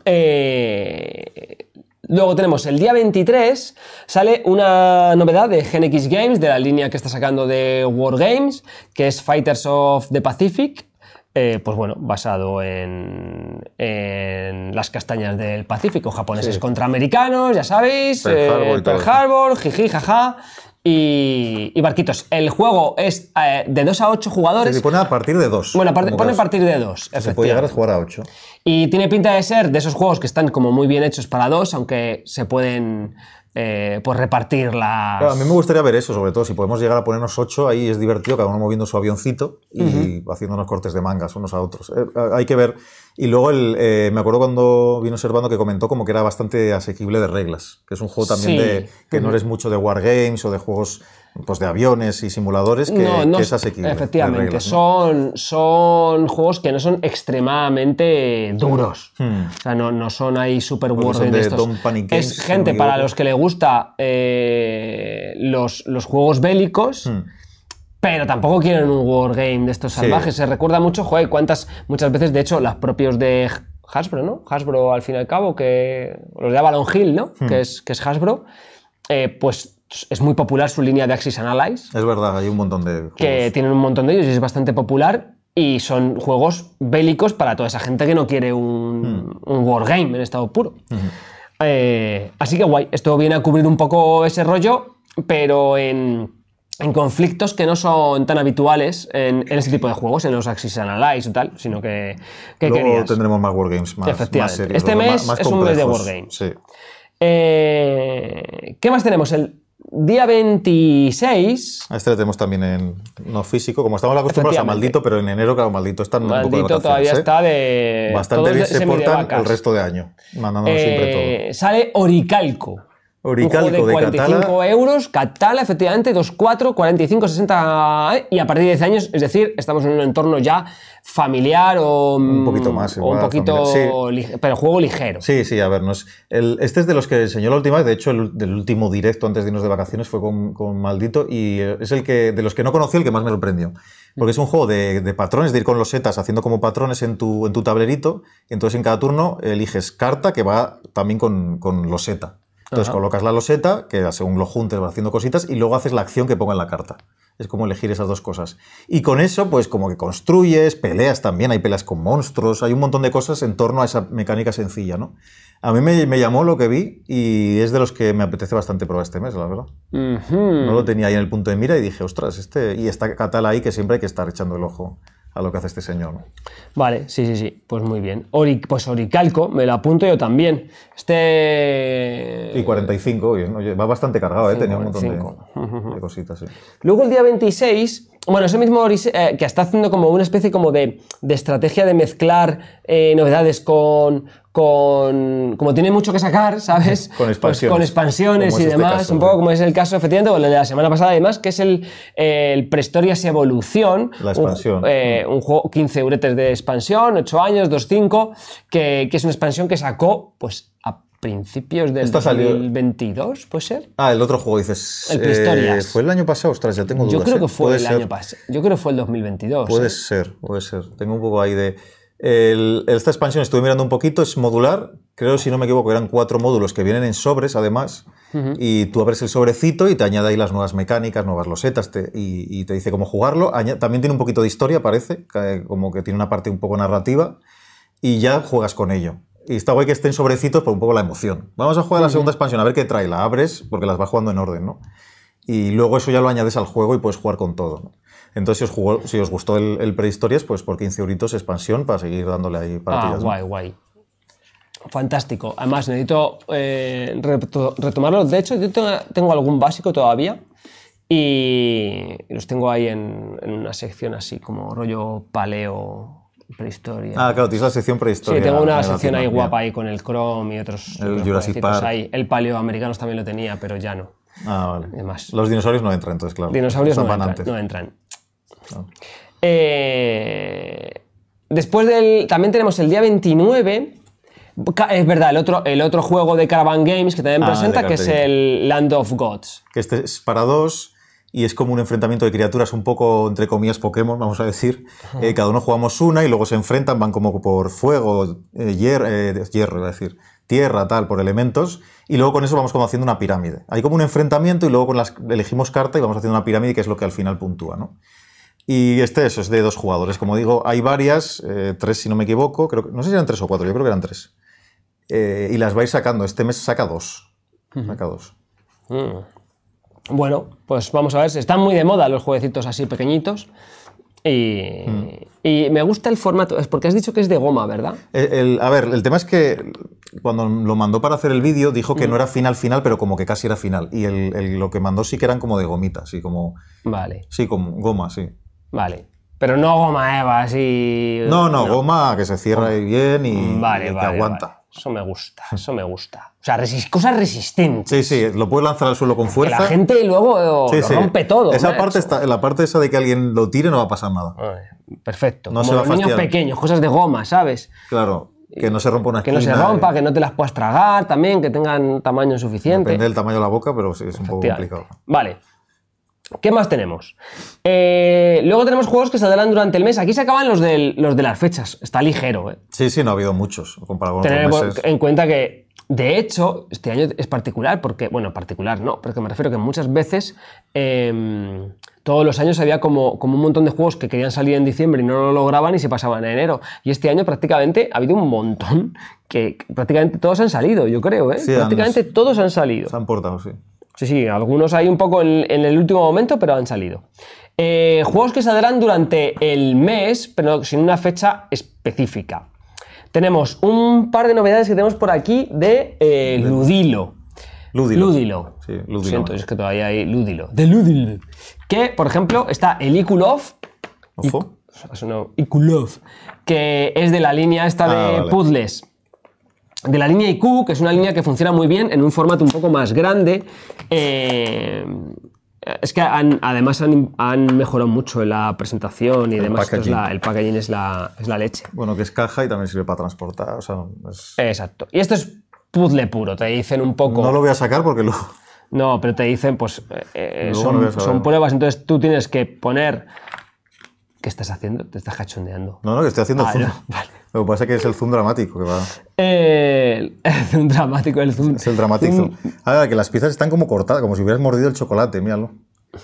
Eh, luego tenemos el día 23, sale una novedad de GenX Games, de la línea que está sacando de Wargames, que es Fighters of the Pacific, eh, pues bueno, basado en, en, las castañas del Pacífico, japoneses contra americanos, ya sabéis, Pearl eh, Harbor, jiji, jaja. Y, y, barquitos. El juego es eh, de 2 a 8 jugadores. Se pone a partir de 2. Bueno, pone a partir de 2. Se puede llegar a jugar a 8. Y tiene pinta de ser de esos juegos que están como muy bien hechos para 2, aunque se pueden eh, pues repartir a mí me gustaría ver eso, sobre todo, si podemos llegar a ponernos ocho, ahí es divertido, cada uno moviendo su avioncito y haciendo unos cortes de mangas unos a otros. Eh, eh, hay que ver. Y luego el, me acuerdo cuando vino Servando que comentó como que era bastante asequible de reglas, que es un juego también de que no eres mucho de wargames o de juegos pues de aviones y simuladores que, Efectivamente, son, son juegos que no son extremadamente duros. Hmm. O sea, no, no son ahí super de estos. es gente para los que le gustan eh, los, los, juegos bélicos. Hmm. Pero tampoco quieren un wargame de estos salvajes. Se recuerda mucho, joder, cuántas, muchas veces, de hecho, las propios de Hasbro, ¿no? Hasbro, al fin y al cabo, que los de Avalon Hill, ¿no? Hmm. Que, es, que es Hasbro. Eh, pues es muy popular su línea de Axis Analyze. Es verdad, hay un montón de Que tienen un montón de ellos y es bastante popular. Y son juegos bélicos para toda esa gente que no quiere un, hmm. wargame en estado puro. Hmm. Eh, así que guay, esto viene a cubrir un poco ese rollo, pero en, conflictos que no son tan habituales en, ese tipo de juegos, en los Axis Analyze o tal, sino que... que Luego tendremos más wargames, más, serios, Este mes es un mes de wargame. Sí. Eh, ¿Qué más tenemos? El día 26. A este lo tenemos también en no físico, como estamos acostumbrados a maldito, pero en enero, claro, maldito está maldito un poco de todavía ¿eh? está de. Bastante bien se portan el resto de año, mandándonos siempre eh, todo. Sale Oricalco un juego de 45 euros, Catala, efectivamente, 2,4, 45, 60 y a partir de 10 años, es decir, estamos en un entorno ya familiar o un mm, poquito más, o un poquito, pero juego ligero. Sí, sí, a ver, no este es de los que enseñó la última, de hecho, el, último directo antes de irnos de vacaciones fue con, Maldito y eh, es el que de los que no conocí el que más me sorprendió, porque es un juego de, patrones, de ir con los setas haciendo como patrones en tu, en tu tablerito, entonces en cada turno eliges carta que va también con, con los entonces colocas la loseta, que según lo juntes vas haciendo cositas, y luego haces la acción que ponga en la carta. Es como elegir esas dos cosas. Y con eso, pues como que construyes, peleas también, hay peleas con monstruos, hay un montón de cosas en torno a esa mecánica sencilla, ¿no? A mí me, llamó lo que vi y es de los que me apetece bastante probar este mes, la verdad. No lo tenía ahí en el punto de mira y dije, ostras, este... Y está catal ahí que siempre hay que estar echando el ojo a lo que hace este señor. Vale, sí, sí, sí, pues muy bien. Ori, pues Oricalco, me lo apunto yo también. Este... Y 45, va bastante cargado, ¿eh? tenía un montón [laughs] de, cositas. Sí. Luego el día 26, bueno, ese mismo eh, que está haciendo como una especie como de, estrategia de mezclar eh, novedades con, con, como tiene mucho que sacar, ¿sabes? [laughs] Pues con expansiones. con expansiones y este demás, un poco como es el caso, efectivamente, de la semana pasada, además, que es el, el y Evolución. La expansión. Eh, un, juego, 15 euretes de expansión, 8 años, 2 que, que es una expansión que sacó, pues, a principios del 2022, ¿puede ser? Ah, el otro juego dices. El eh, ¿Fue el año pasado? Ostras, ya tengo dudas. ¿eh? Yo creo que fue el año pasado. Yo creo que fue el 2022. Puede ser, puede ser. Tengo un poco ahí de esta expansión estuve mirando un poquito, es modular, creo si no me equivoco, eran cuatro módulos que vienen en sobres además, y tú abres el sobrecito y te añade ahí las nuevas mecánicas, nuevas losetas, y, te dice cómo jugarlo. también tiene un poquito de historia, parece, como que tiene una parte un poco narrativa, y ya juegas con ello. Y está guay que estén sobrecitos por un poco la emoción. Vamos a jugar a la segunda expansión, a ver qué trae, la abres, porque las vas jugando en orden, ¿no? Y luego eso ya lo añades al juego y puedes jugar con todo, entonces, si os, gustó el, el, prehistorias, pues por 15 euritos expansión para seguir dándole ahí partidas. Ah, guay, guay. Fantástico. Además, necesito eh, retomarlo. De hecho, yo tengo algún básico todavía y los tengo ahí en, una sección así como rollo paleo prehistoria. Ah, claro, tienes la sección prehistoria. Sí, tengo una sección ahí guapa ahí con el Chrome y otros. El Jurassic Ahí. El americanos también lo tenía, pero ya no. Ah, vale. Además, los dinosaurios no entran, entonces, claro. Dinosaurios no entran. Ah. Eh, después del. También tenemos el día 29. Es verdad, el otro, el otro juego de Caravan Games que también ah, presenta, que es el Land of Gods. Que este es para dos y es como un enfrentamiento de criaturas un poco, entre comillas, Pokémon, vamos a decir. Eh, cada uno jugamos una y luego se enfrentan, van como por fuego, eh, hierro, es decir, tierra, tal, por elementos. Y luego con eso vamos como haciendo una pirámide. Hay como un enfrentamiento y luego con las, elegimos carta y vamos haciendo una pirámide que es lo que al final puntúa, ¿no? Y este es de dos jugadores. Como digo, hay varias, eh, tres si no me equivoco, creo que, no sé si eran tres o cuatro, yo creo que eran tres. Eh, y las vais sacando. Este mes saca dos. Saca dos. Mm. Bueno, pues vamos a ver. Están muy de moda los jueguecitos así pequeñitos. Y, mm. y, me gusta el formato, es porque has dicho que es de goma, ¿verdad? a ver, el tema es que cuando lo mandó para hacer el vídeo dijo que no era final final, pero como que casi era final. Y lo que mandó sí que eran como de gomitas así como... Vale. Sí, como goma, sí. Vale. Pero no goma Eva, eh, así. No, no, goma que se cierra bien y, vale, que aguanta. Eso me gusta, eso me gusta. O sea, cosas resistentes. Sí, sí, lo puedes lanzar al suelo con fuerza. Que la gente luego eh, rompe todo. Esa parte la parte esa de que alguien lo tire no va a pasar nada. Perfecto. No Como se va los niños pequeños, cosas de goma, ¿sabes? Claro. Que no se rompa una esquina. Que no se rompa, que no te las puedas tragar también, que tengan tamaño suficiente. Depende del tamaño de la boca, pero sí, es un poco complicado. Vale. ¿Qué más tenemos? Eh, luego tenemos juegos que adelantan durante el mes. Aquí se acaban los, los de las fechas. Está ligero. ¿eh? Sí, sí, no ha habido muchos comparado en cuenta que, de hecho, este año es particular porque, bueno, particular no, porque me refiero que muchas veces, em, todos los años había como, como un montón de juegos que querían salir en diciembre y no lo lograban y se pasaban a enero. Y este año prácticamente ha habido un montón que prácticamente todos han salido, yo creo. ¿eh? prácticamente todos han salido. Se han portado, sí. Sí, sí, algunos hay un poco en, el último momento, pero han salido. Eh, juegos que saldrán durante el mes, pero sin una fecha específica. Tenemos un par de novedades que tenemos por aquí de eh, Ludilo. Ludilo. Ludilo. Sí, Ludilo. Siento, es que todavía hay Ludilo. De Ludilo. Que, por ejemplo, está el Ikulov. Ikulov. Que es de la línea esta ah, de vale de la línea IQ, que es una línea que funciona muy bien en un formato un poco más grande. Eh, es que además han, mejorado mucho la presentación y demás. el packaging es la, es la, leche. Bueno, que es caja y también sirve para transportar. Exacto. Y esto es puzzle puro. Te dicen un poco. No lo voy a sacar porque lo. No, pero te dicen, pues. Eh, eh, son, pruebas. Entonces tú tienes que poner. ¿Qué estás haciendo? Te estás cachondeando. No, no, que estoy haciendo ah, [laughs] vale. Lo que pasa es que es el zoom dramático que va. Eh, el zoom dramático, el zoom. Es el dramático Ahora, que las piezas están como cortadas, como si hubieras mordido el chocolate, míralo. O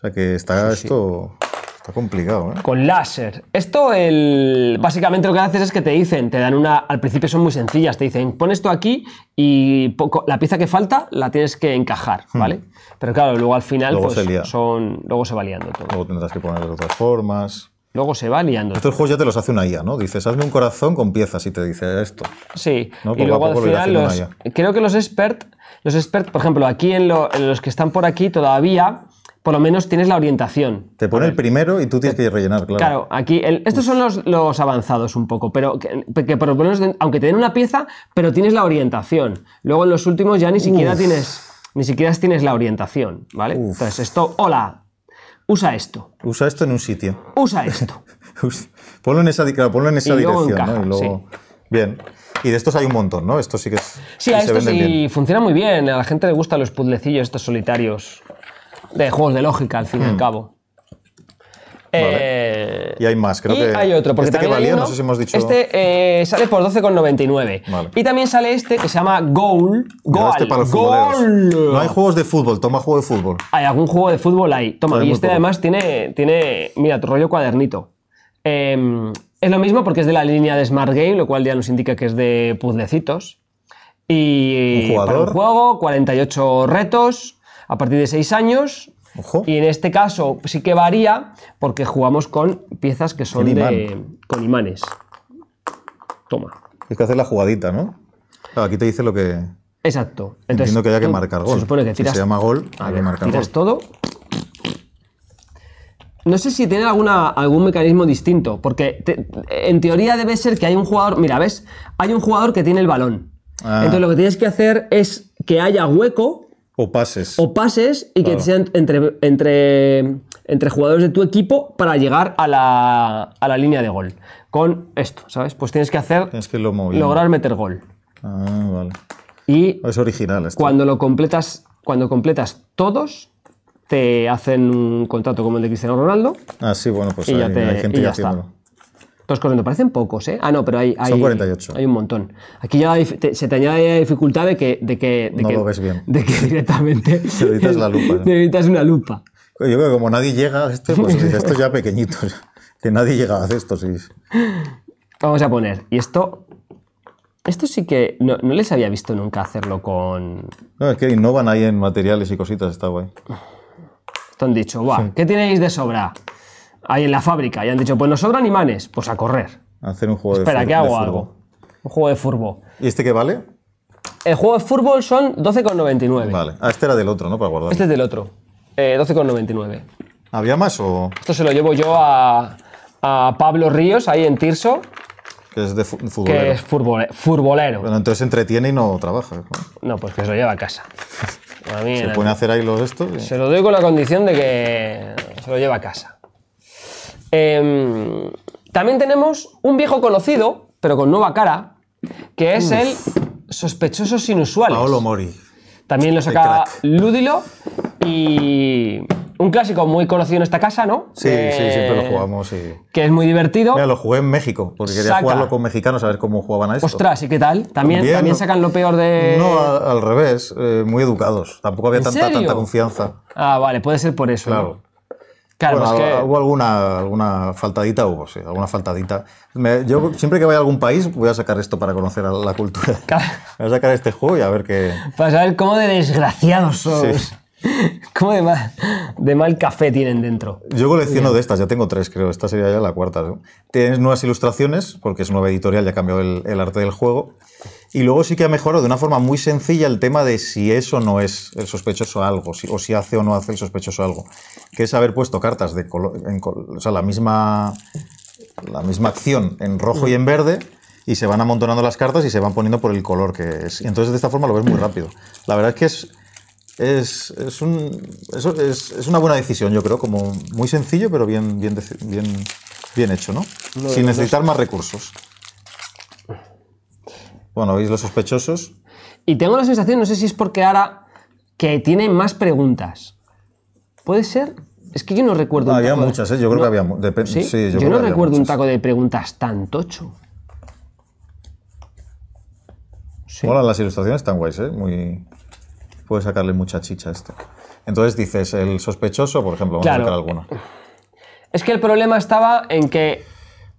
sea que está esto. Está complicado, ¿eh? Con láser. Esto, el... básicamente lo que haces es que te dicen, te dan una... Al principio son muy sencillas, te dicen, pon esto aquí y poco... la pieza que falta la tienes que encajar, hmm. ¿vale? Pero claro, luego al final luego se pues, son... Luego se va liando todo. Luego tendrás que poner de otras formas. Luego se va liando. Estos juegos ya te los hace una IA, ¿no? Dices, hazme un corazón con piezas y te dice esto. Sí, y luego al final los, creo que los expert los expert, por ejemplo, aquí en, los que están por aquí todavía, por lo menos tienes la orientación. Te pone el primero y tú tienes que eh, rellenar, claro. Claro, aquí estos son los, avanzados un poco, pero que, por lo menos, aunque te den una pieza, pero tienes la orientación. Luego en los últimos ya ni siquiera tienes ni siquiera tienes la orientación, ¿vale? Entonces esto, hola, usa esto. Usa esto en un sitio. Usa esto. [laughs] ponlo en esa, dirección. Bien. Y de estos hay un montón, ¿no? Esto sí que Sí, sí funciona muy bien. A la gente le gustan los puzzlecillos estos solitarios. De juegos de lógica, al fin y al hmm. cabo. Eh, y hay más, creo que. Hay otro, porque este hemos dicho. Este eh, sale por 12,99. Y también sale este que se llama Goal. Este Goal. No hay juegos de fútbol, toma juego de fútbol. Hay algún juego de fútbol ahí. Toma, y este además tiene, tiene. Mira, tu rollo cuadernito. Em, es lo mismo porque es de la línea de Smart Game, lo cual ya nos indica que es de puzzlecitos. Y. un juego, 48 retos a partir de 6 años y en este caso sí que varía porque jugamos con piezas que son de, con imanes. Toma. Tienes que hacer la jugadita, ¿no? aquí te dice lo que. Exacto. Entonces, Entiendo que haya que marcar gol. Se llama gol, hay que marcar todo. No sé si tiene algún mecanismo distinto, porque en teoría debe ser que hay un jugador. Mira, ¿ves? Hay un jugador que tiene el balón. Ah. Entonces lo que tienes que hacer es que haya hueco o pases. O pases y que sean entre, entre, entre jugadores de tu equipo para llegar a la, línea de gol. Con esto, ¿sabes? Pues tienes que hacer. Tienes que Lograr meter gol. Ah, vale. Y. Es original Cuando lo completas, cuando completas todos, te hacen un contrato como el de Cristiano Ronaldo. Ah, sí, bueno, pues hay, ya gente cosas parecen pocos, ¿eh? Ah, no, pero hay, hay, Son 48. hay un montón. Aquí ya se te añade la dificultad de que... De que de directamente... [laughs] necesitas la lupa. Necesitas una lupa. Yo creo que como nadie llega a esto, pues [laughs] ya pequeñitos. Que nadie llega a esto, Sí. Vamos a poner. Y esto esto sí que no, les había visto nunca hacerlo con. No, es que innovan ahí en materiales y cositas, está guay. Esto han dicho, guau, ¿qué tenéis de sobra? ahí en la fábrica y han dicho, pues nosotros sobran pues a correr. Hacer un juego Espera, de Espera, ¿qué hago algo. Un juego de fútbol. ¿Y este qué vale? El juego de fútbol son 12,99. Vale. Ah, este era del otro, ¿no? Para guardar. Este es del otro. Eh, 12,99. ¿Había más o...? Esto se lo llevo yo a, a Pablo Ríos, ahí en Tirso. Que es de futbolero. Que es futbolero. Bueno, entonces entretiene y no trabaja. ¿eh? No, pues que se lo lleva a casa. [laughs] se pone a hacer ahí los estos. Se lo doy con la condición de que se lo lleva a casa. Em, también tenemos un viejo conocido, pero con nueva cara, que es el Sospechosos Inusuales. Paolo Mori. También lo saca Ludilo y un clásico muy conocido en esta casa, ¿no? Sí, sí, siempre lo jugamos. y Que es muy divertido. Mira, lo jugué en México, porque quería jugarlo con mexicanos a ver cómo jugaban a esto. Ostras, ¿y qué tal? También, también sacan lo peor de. No, al, revés, eh, muy educados. Tampoco había tanta, tanta confianza. Ah, vale, puede ser por eso. Claro bueno, Hubo alguna, alguna faltadita, hubo, sí, alguna faltadita. yo siempre que vaya a algún país voy a sacar esto para conocer la cultura. [laughs] Voy a sacar este juego y a ver qué... Para saber cómo de desgraciados sois. [laughs] ¿Cómo de mal, café tienen dentro? Yo colecciono de estas, ya tengo tres, creo. Esta sería ya la cuarta. Tienes nuevas ilustraciones, porque es nueva editorial, ya cambió el arte del juego. Y luego sí que ha mejorado de una forma muy sencilla el tema de si es o no es el sospechoso algo, si, o si hace o no hace el sospechoso algo. Que es haber puesto cartas de color, o sea, la misma, la misma acción en rojo y en verde, y se van amontonando las cartas y se van poniendo por el color que es. Y entonces de esta forma lo ves muy rápido. La verdad es que es, es, es, es, es, una buena decisión, yo creo, como muy sencillo, pero bien, bien, bien, bien hecho, ¿no? Sin necesitar más recursos. Bueno, ¿veis los sospechosos? Y tengo la sensación, no sé si es porque ahora que tiene más preguntas. ¿Puede ser? Es que yo no recuerdo. había muchas, ¿eh? yo creo que había. yo, no recuerdo un taco de preguntas tan tocho. Sí. Hola, las ilustraciones están guays, ¿eh? Muy... Puedes sacarle mucha chicha a esto. Entonces dices, el sospechoso, por ejemplo, vamos a sacar alguno. Es que el problema estaba en que.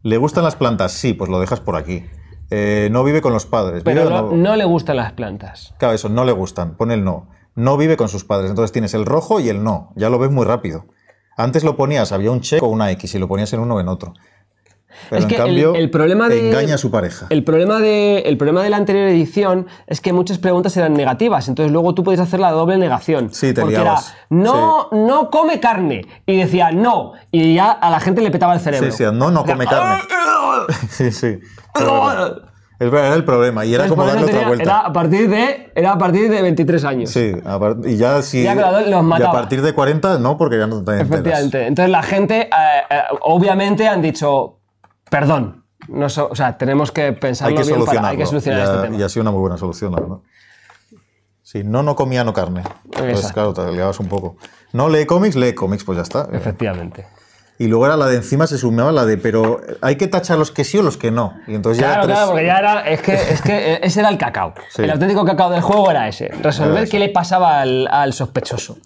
¿Le gustan las plantas? Sí, pues lo dejas por aquí. Eh, no vive con los padres. Pero no, le gustan las plantas. Claro, eso, no le gustan. Pone el no. No vive con sus padres. Entonces tienes el rojo y el no. Ya lo ves muy rápido. Antes lo ponías, había un check o una X y lo ponías en uno o en otro. Pero en cambio, el, problema de, engaña a su pareja. El problema, de, el problema de la anterior edición es que muchas preguntas eran negativas, entonces luego tú puedes hacer la doble negación. Sí, te porque era, no, no come carne. Y decía, no. Y ya a la gente le petaba el cerebro. Sí, sí, no, no come carne. Ah, sí, sí. Es verdad, era el problema. Y era como darle otra vuelta. Era a, partir de, era a partir de 23 años. Sí, a y ya si. a partir de 40, no, porque ya no Efectivamente. Entonces la gente, eh, eh, obviamente, han dicho, perdón. tenemos que pensar hay que bien hay que solucionar y este ha sido una muy buena solución, no no, no comía no carne. claro, te liabas un poco. No lee cómics, lee cómics, pues ya está. Efectivamente y luego era la de encima se sumaba la de, pero hay que tachar los que sí o los que no. Y claro, claro, porque ya era, es que, [laughs] ese era el cacao. El auténtico cacao del juego era ese, resolver qué le pasaba al, sospechoso.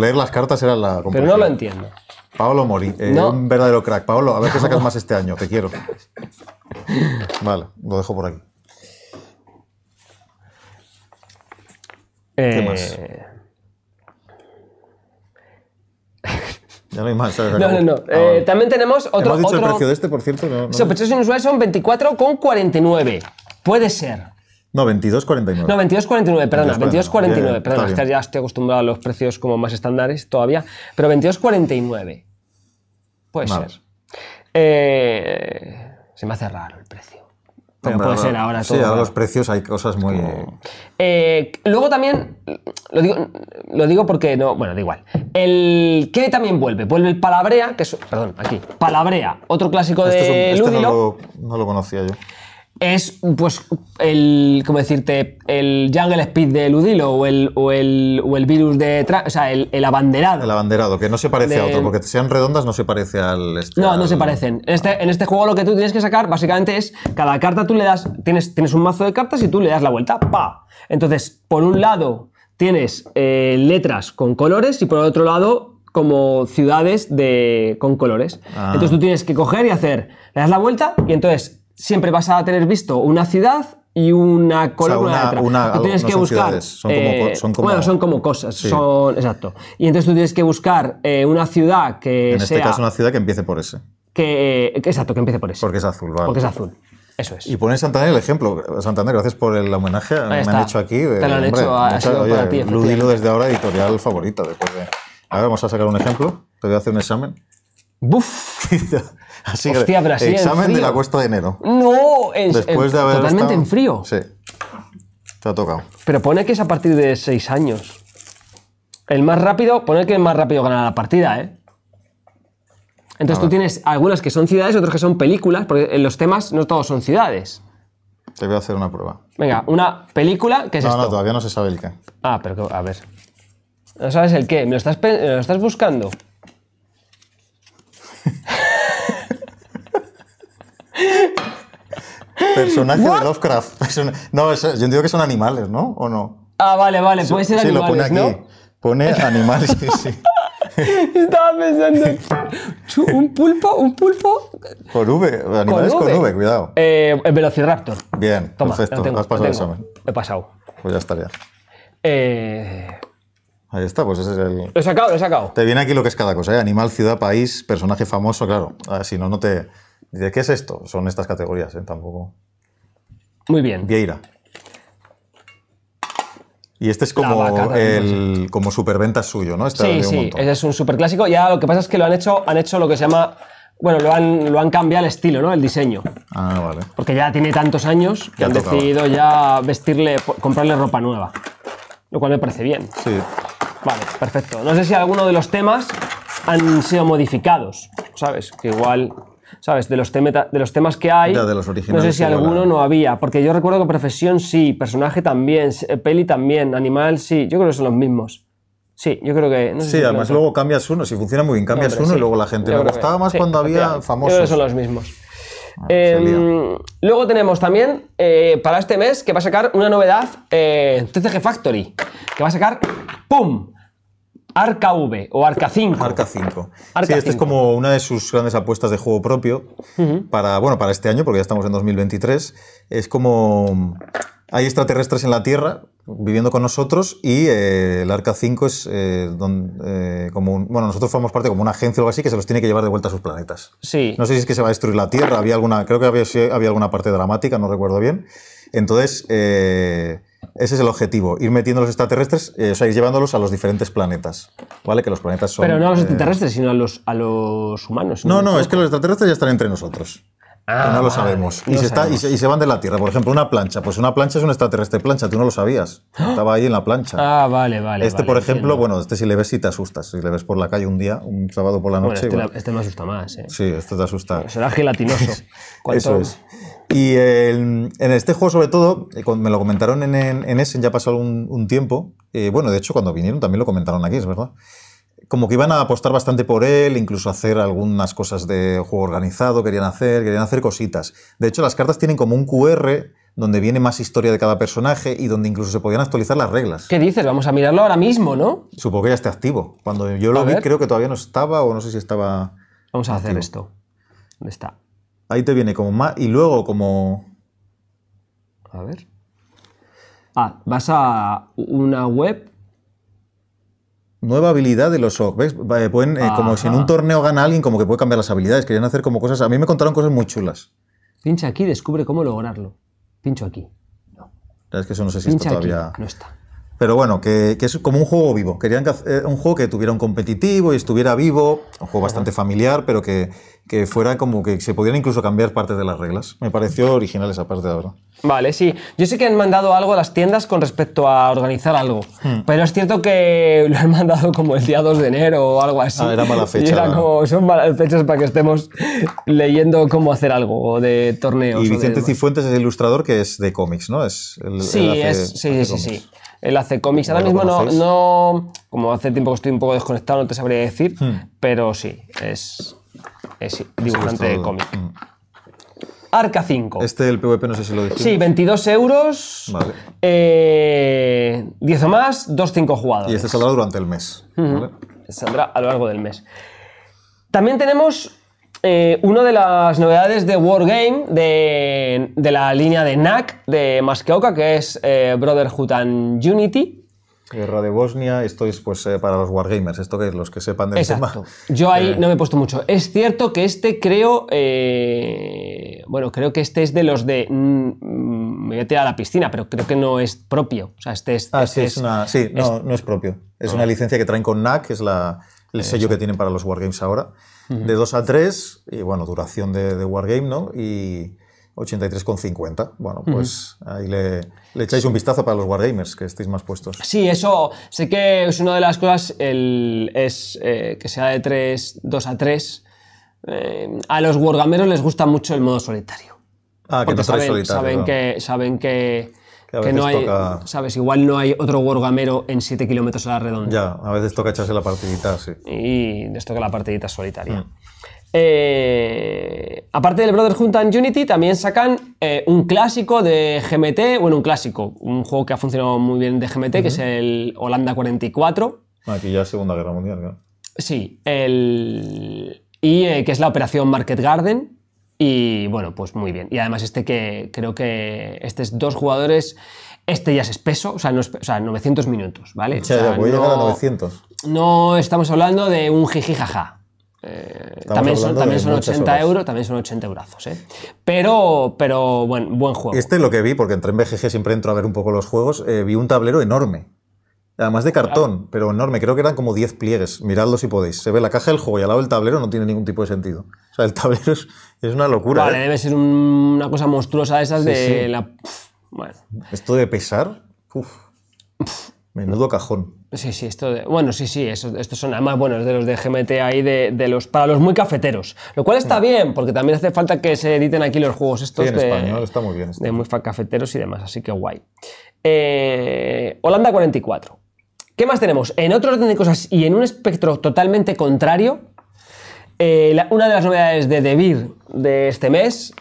leer las cartas era la Pero no lo entiendo. Paolo Mori, eh, un verdadero crack. Paolo, a ver qué sacas [laughs] más este año, te quiero. Vale, lo dejo por aquí. ¿Qué eh, más? [laughs] no hay más. No, no, no. Ah, eh, también tenemos otro. ¿Hemos dicho otro... el precio de este, por cierto? No, no Sospechosos inusuales son 24,49. Puede ser. No, 22,49. No, 22,49, perdona, 22,49. perdona, es ya estoy acostumbrado a los precios como más estándares todavía, pero 22,49. Puede ser. Eh, se me hace raro el precio. Pero puede ser ahora Sí, ahora los precios hay cosas muy. Eh, luego también, lo digo, lo digo porque no. Bueno, da igual. El que también vuelve. Vuelve el Palabrea, que es. Perdón, aquí. Palabrea, otro clásico de es un, este no lo conocía yo es, pues, el, ¿cómo decirte? El Jungle Speed de Ludilo o el, o el, virus de. o sea, el, abanderado. El abanderado, que no se parece a otro, porque sean redondas no se parece al. Este, no, no se parecen. Este, en este juego lo que tú tienes que sacar básicamente es cada carta tú le das. Tienes, tienes un mazo de cartas y tú le das la vuelta. ¡Pa! Entonces, por un lado tienes eh, letras con colores y por otro lado como ciudades de, con colores. Ah. Entonces tú tienes que coger y hacer, le das la vuelta y entonces siempre vas a tener visto una ciudad y una columna o sea, una, tienes no que son buscar. Ciudades, son, como, eh, son como, bueno, son como cosas. Sí. Son, exacto. Y entonces tú tienes que buscar eh, una ciudad que. En este caso, una ciudad que empiece por ese. Eh, que, exacto, que empiece por ese. Porque es azul, vale. Porque es azul. Eso es. Y pones Santander el ejemplo. Santander, gracias por el homenaje. Me han hecho aquí. De, Te lo eh, han hecho, a, oye, para ti, Ludilo desde ahora, editorial favorita. Después de... A ver, vamos a sacar un ejemplo. Te voy a hacer un examen. ¡Buf! [laughs] Hostia, Brasil Examen de la cuesta de enero. No, totalmente en frío. Sí. Te ha tocado. Pero pone que es a partir de 6 años. El más rápido, pone que el más rápido gana la partida, ¿eh? Entonces tú tienes algunas que son ciudades, otras que son películas, porque en los temas no todos son ciudades. Te voy a hacer una prueba. Venga, una película que es esto. No, todavía no se sabe el qué. Ah, pero a ver. No sabes el qué. ¿Me lo estás, me lo estás buscando? Personaje de Lovecraft. [laughs] No, yo entiendo que son animales, ¿no? ¿O no? Ah, vale, vale, puede ser animal. animales, lo pone aquí. Pone animales, sí. [laughs] Estaba pensando. Un pulpo, un pulpo. Con V, animales con V, cuidado. Eh, el Velociraptor. Bien, Toma, perfecto. Has pasado el examen. He pasado. Pues ya estaría. Eh, Ahí está, pues ese es el. Lo he sacado, lo he sacado. Te viene aquí lo que es cada cosa, ¿eh? Animal, ciudad, país, personaje famoso, claro. Ah, si no, no te. ¿De ¿qué es esto? Son estas categorías, ¿eh? Tampoco. Muy bien. Vieira. Y este es como, el, pues como superventa suyo, ¿no? Este sí, sí, ese es un superclásico. Ya lo que pasa es que lo han hecho, han hecho lo que se llama. Bueno, lo han, lo han cambiado el estilo, ¿no? El diseño. Ah, vale. Porque ya tiene tantos años que han decidido ya vestirle, comprarle ropa nueva lo cual me parece bien. Sí. Vale, perfecto. No sé si alguno de los temas han sido modificados, ¿sabes? Que igual, ¿sabes? De los, de los temas que hay, no sé si alguno no había, porque yo recuerdo que profesión sí, personaje también, peli también, animal sí, yo creo que son los mismos. Sí, yo creo que. No sí, además luego cambias uno, si funciona muy bien, cambias uno y luego la gente. Me gustaba más cuando había famosos. creo que son los mismos. Ah, em, luego tenemos también, eh, para este mes, que va a sacar una novedad, eh, TCG Factory, que va a sacar ¡pum! Arca V o Arca 5. Arca 5. sí, esta es como una de sus grandes apuestas de juego propio para, bueno, para este año, porque ya estamos en 2023. Es como hay extraterrestres en la Tierra viviendo con nosotros y eh, el Arca 5 es eh, eh, como un, bueno, nosotros formamos parte como una agencia o algo así que se los tiene que llevar de vuelta a sus planetas. Sí. No sé si es que se va a destruir la Tierra, había alguna, creo que había, alguna parte dramática, no recuerdo bien. Entonces, ese es el objetivo, ir metiendo los extraterrestres, o sea, ir llevándolos a los diferentes planetas, ¿vale? Que los planetas son... Pero no a los extraterrestres, sino a los, a los humanos. no, no es que los extraterrestres ya están entre nosotros. Ah, no lo sabemos. y, se van de la Tierra. Por ejemplo, una plancha. Pues una plancha es un extraterrestre plancha. Tú no lo sabías. ¡Ah! Estaba ahí en la plancha. Ah, vale, vale. Este, por ejemplo, bueno, este si le ves y te asustas. Si le ves por la calle un día, un sábado por la noche. Bueno, este, me este asusta más. ¿eh? Sí, este te asusta. [laughs] Será gelatinoso. [laughs] Eso es. Y en este juego, sobre todo, eh, me lo comentaron en, en, ya pasó un, un tiempo. Eh, bueno, de hecho, cuando vinieron también lo comentaron aquí, es verdad como que iban a apostar bastante por él, incluso hacer algunas cosas de juego organizado, querían hacer, querían hacer cositas. De hecho, las cartas tienen como un QR donde viene más historia de cada personaje y donde incluso se podían actualizar las reglas. ¿Qué dices? Vamos a mirarlo ahora mismo, ¿no? Supongo que ya está activo. Cuando yo lo vi creo que todavía no estaba o no sé si estaba... Vamos a hacer esto. ¿Dónde está? Ahí te viene como más... Y luego como... A ver. Ah, vas a una web nueva habilidad de los Ogg, ¿Ves? Eh, eh, como si en un torneo gana alguien, como que puede cambiar las habilidades. Querían hacer como cosas. A mí me contaron cosas muy chulas. Pincha aquí, descubre cómo lograrlo. Pincho aquí. No. Es que eso no sé si está todavía. Pero bueno, que, es como un juego vivo. Querían que, eh, un juego que tuviera un competitivo y estuviera vivo. Un juego bastante familiar, pero que, que fuera como que se pudieran incluso cambiar partes de las reglas. Me pareció original esa parte, la verdad. Vale, sí. Yo sé que han mandado algo a las tiendas con respecto a organizar algo, hmm. pero es cierto que lo han mandado como el día 2 de enero o algo así. Ah, era mala [laughs] fecha. como, son malas fechas para que estemos leyendo cómo hacer algo o de torneos. Y Vicente Cifuentes es ilustrador que es de cómics, ¿no? Es sí, es, sí, sí, sí, Él hace cómics. Ahora mismo no, como hace tiempo que estoy un poco desconectado, no te sabría decir, hmm. pero sí, es, Sí, dibujante de cómic. Mm. Arca 5. Este el PvP no sé si lo dijiste. Sí, 22 euros. Vale. 10 eh, o más, 2-5 jugadores. Y este saldrá durante el mes. Este saldrá a lo largo del mes. También tenemos eh, una de las novedades de Wargame de, la línea de NAC de Maskeoka, que es eh, Brotherhood and Unity. Guerra de Bosnia, esto es pues eh, para los wargamers, esto que es los que sepan del Exacto. Yo ahí eh, no me he puesto mucho. Es cierto que este creo, eh, bueno, creo que este es de los de mm, mm, me voy a tirar a la piscina, pero creo que no es propio. O sea, este es. Ah, este sí, es, no, es, no es propio. Es ah. una licencia que traen con NAC, que es el sello que tienen para los wargames ahora, de 2 a 3, y bueno, duración de, de wargame, ¿no? Y 83,50. Bueno, pues ahí le, echáis un vistazo para los Wargamers, que estéis más puestos. Sí, eso sé que es una de las cosas, el, es eh, que sea de 3, 2 a 3. Eh, a los Wargameros les gusta mucho el modo solitario. Ah, que no saben, solitario. Saben, que, saben que, que, no hay, sabes, igual no hay otro wargamero en 7 kilómetros a la redonda. Ya, a veces toca echarse la partidita, sí. Y les toca la partidita solitaria. Mm. Eh, aparte del Hunt and Unity, también sacan eh, un clásico de GMT, bueno, un clásico, un juego que ha funcionado muy bien de GMT, que es el Holanda 44. Aquí ah, ya Segunda Guerra Mundial, ¿no? Sí, el, y eh, que es la operación Market Garden. Y bueno, pues muy bien. Y además este que creo que estos dos jugadores, este ya es espeso, o sea, 900 minutos, ¿vale? O sea, voy a llegar a 900. No estamos hablando de un jiji jaja, eh, también, son, también son 80 euros, también son 80 brazos ¿eh? Pero, pero bueno, buen juego. Este es lo que vi, porque entré en BGG, siempre entro a ver un poco los juegos, eh, vi un tablero enorme. Además de cartón, pero enorme. Creo que eran como 10 pliegues. Miradlo si podéis. Se ve la caja del juego y al lado del tablero no tiene ningún tipo de sentido. O sea, el [laughs] tablero es, una locura. Vale, ¿eh? debe ser una cosa monstruosa de esas de la... bueno. Esto de pesar... Uf. Menudo cajón. Sí, sí, esto de, bueno, sí, sí, estos son además buenos de los de GMT ahí, de, los para los muy cafeteros, lo cual está mm. bien, porque también hace falta que se editen aquí los juegos estos sí, en español, está muy bien, de muy cafeteros y demás, así que guay. Eh, Holanda 44. ¿Qué más tenemos? En otro orden de cosas y en un espectro totalmente contrario, eh, una de las novedades de DeVir de este mes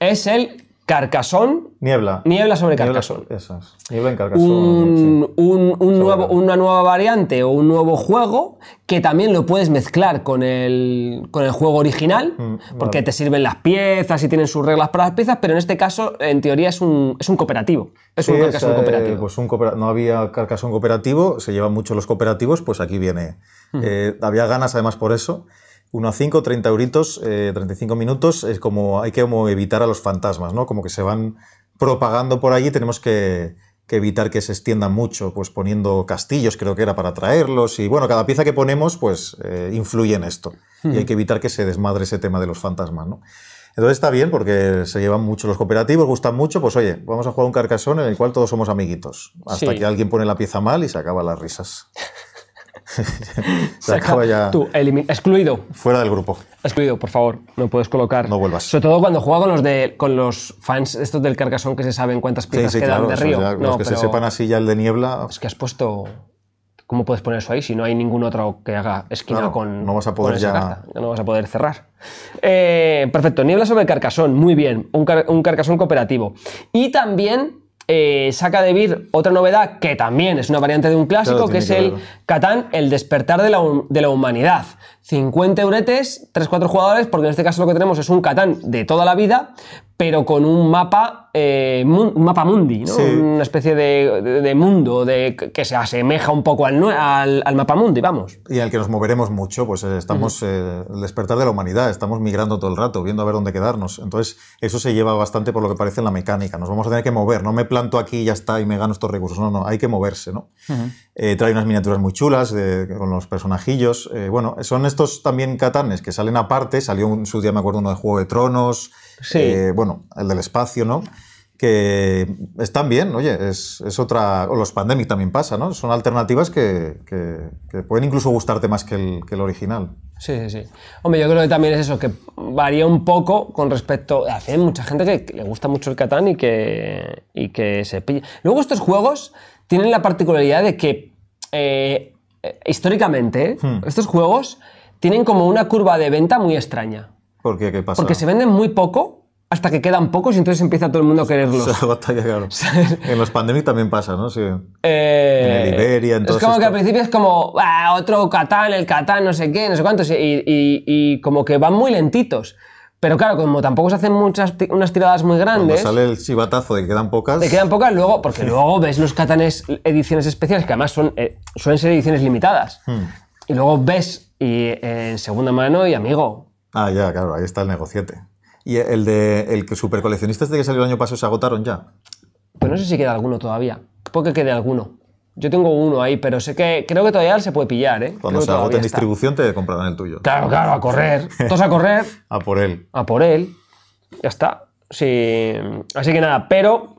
es el Carcasón. Niebla. Niebla sobre Carcasón. esas Carcasón. Un, una nueva variante o un nuevo juego que también lo puedes mezclar con el, juego original, mm, porque te sirven las piezas y tienen sus reglas para las piezas, pero en este caso, en teoría, es un, es un cooperativo. Es un eh, cooperativo. Pues no había Carcasón cooperativo, se llevan mucho los cooperativos, pues aquí viene. Hmm. Eh, había ganas además por eso. 1 a 5, 30 euritos, 35 eh, minutos, es como hay que como evitar a los fantasmas, ¿no? Como que se van propagando por allí, tenemos que, evitar que se extiendan mucho, pues poniendo castillos, creo que era para traerlos, y bueno, cada pieza que ponemos, pues eh, influye en esto, y hay hmm. que evitar que se desmadre ese tema de los fantasmas, ¿no? Entonces está bien porque se llevan mucho los cooperativos, gustan mucho, pues oye, vamos a jugar un carcasón en el cual todos somos amiguitos, hasta que alguien pone la pieza mal y se acaban las risas. [laughs] [laughs] Se excluido. Fuera del grupo. Excluido, por favor, no puedes colocar. No vuelvas. Sobre todo cuando juega con los, de, con los fans estos del Carcasón que se saben cuántas piezas quedan de río. los que se sepan así ya el de niebla. Es que has puesto. ¿Cómo puedes poner eso ahí si no hay ningún otro que haga esquina con. No vas a poder ya. No vas a poder cerrar. Eh, perfecto, niebla sobre Carcasón, muy bien. Un, un Carcasón cooperativo. Y también eh, saca de Vir otra novedad que también es una variante de un clásico, que es el Catán, el despertar de la, de la humanidad, 50 euretes, 3-4 jugadores, porque en este caso lo que tenemos es un Catán de toda la vida, pero con un mapa, eh, un mapa mundi, una especie de, mundo de, que se asemeja un poco al, al, al, mapa mundi, vamos. Y al que nos moveremos mucho, pues eh, estamos, uh despertar de la humanidad, estamos migrando todo el rato, viendo a ver dónde quedarnos. Entonces, eso se lleva bastante por lo que parece en la mecánica, nos vamos a tener que mover, no me planto aquí y ya está y me gano estos recursos, no, no, hay que moverse, ¿no? trae unas miniaturas muy chulas con los personajillos, bueno, son estos también catanes que salen aparte, salió un su día, me acuerdo, uno de Juego de Tronos, eh, bueno, el del espacio, ¿no? Que están bien, oye, es, otra. O los Pandemic también pasa, ¿no? Son alternativas que, pueden incluso gustarte más que el, original. Sí, sí, sí. Hombre, yo creo que también es eso, que varía un poco con respecto. Hace mucha gente que le gusta mucho el Catán y que, y que se pilla. Luego, estos juegos tienen la particularidad de que eh, eh, históricamente, hmm. estos juegos tienen como una curva de venta muy extraña. ¿Por qué? ¿Qué pasa? Porque se venden muy poco hasta que quedan pocos y entonces empieza todo el mundo a quererlos. [laughs] en los pandemias también pasa, ¿no? Sí. Eh, en el entonces. Es como que al principio es como, otro Catán, el Catán, no sé qué, no sé cuántos, y, como que van muy lentitos. Pero claro, como tampoco se hacen muchas unas tiradas muy grandes. Cuando sale el chivatazo de que quedan pocas. Te quedan pocas, luego, porque luego ves los catanes ediciones especiales, que además son, eh, suelen ser ediciones limitadas. Hmm. Y luego ves y, eh, en segunda mano y amigo. Ah, ya, claro, ahí está el negociete. ¿Y el de el super coleccionista de este que salió el año pasado se agotaron ya? Pues no sé si queda alguno todavía. Porque quede alguno. Yo tengo uno ahí, pero sé que creo que todavía se puede pillar, ¿eh? Cuando se agote en distribución te comprarán el tuyo. Claro, claro, a correr. [laughs] Todos a correr. a por él. A por él. Ya está. Sí. Así que nada, pero.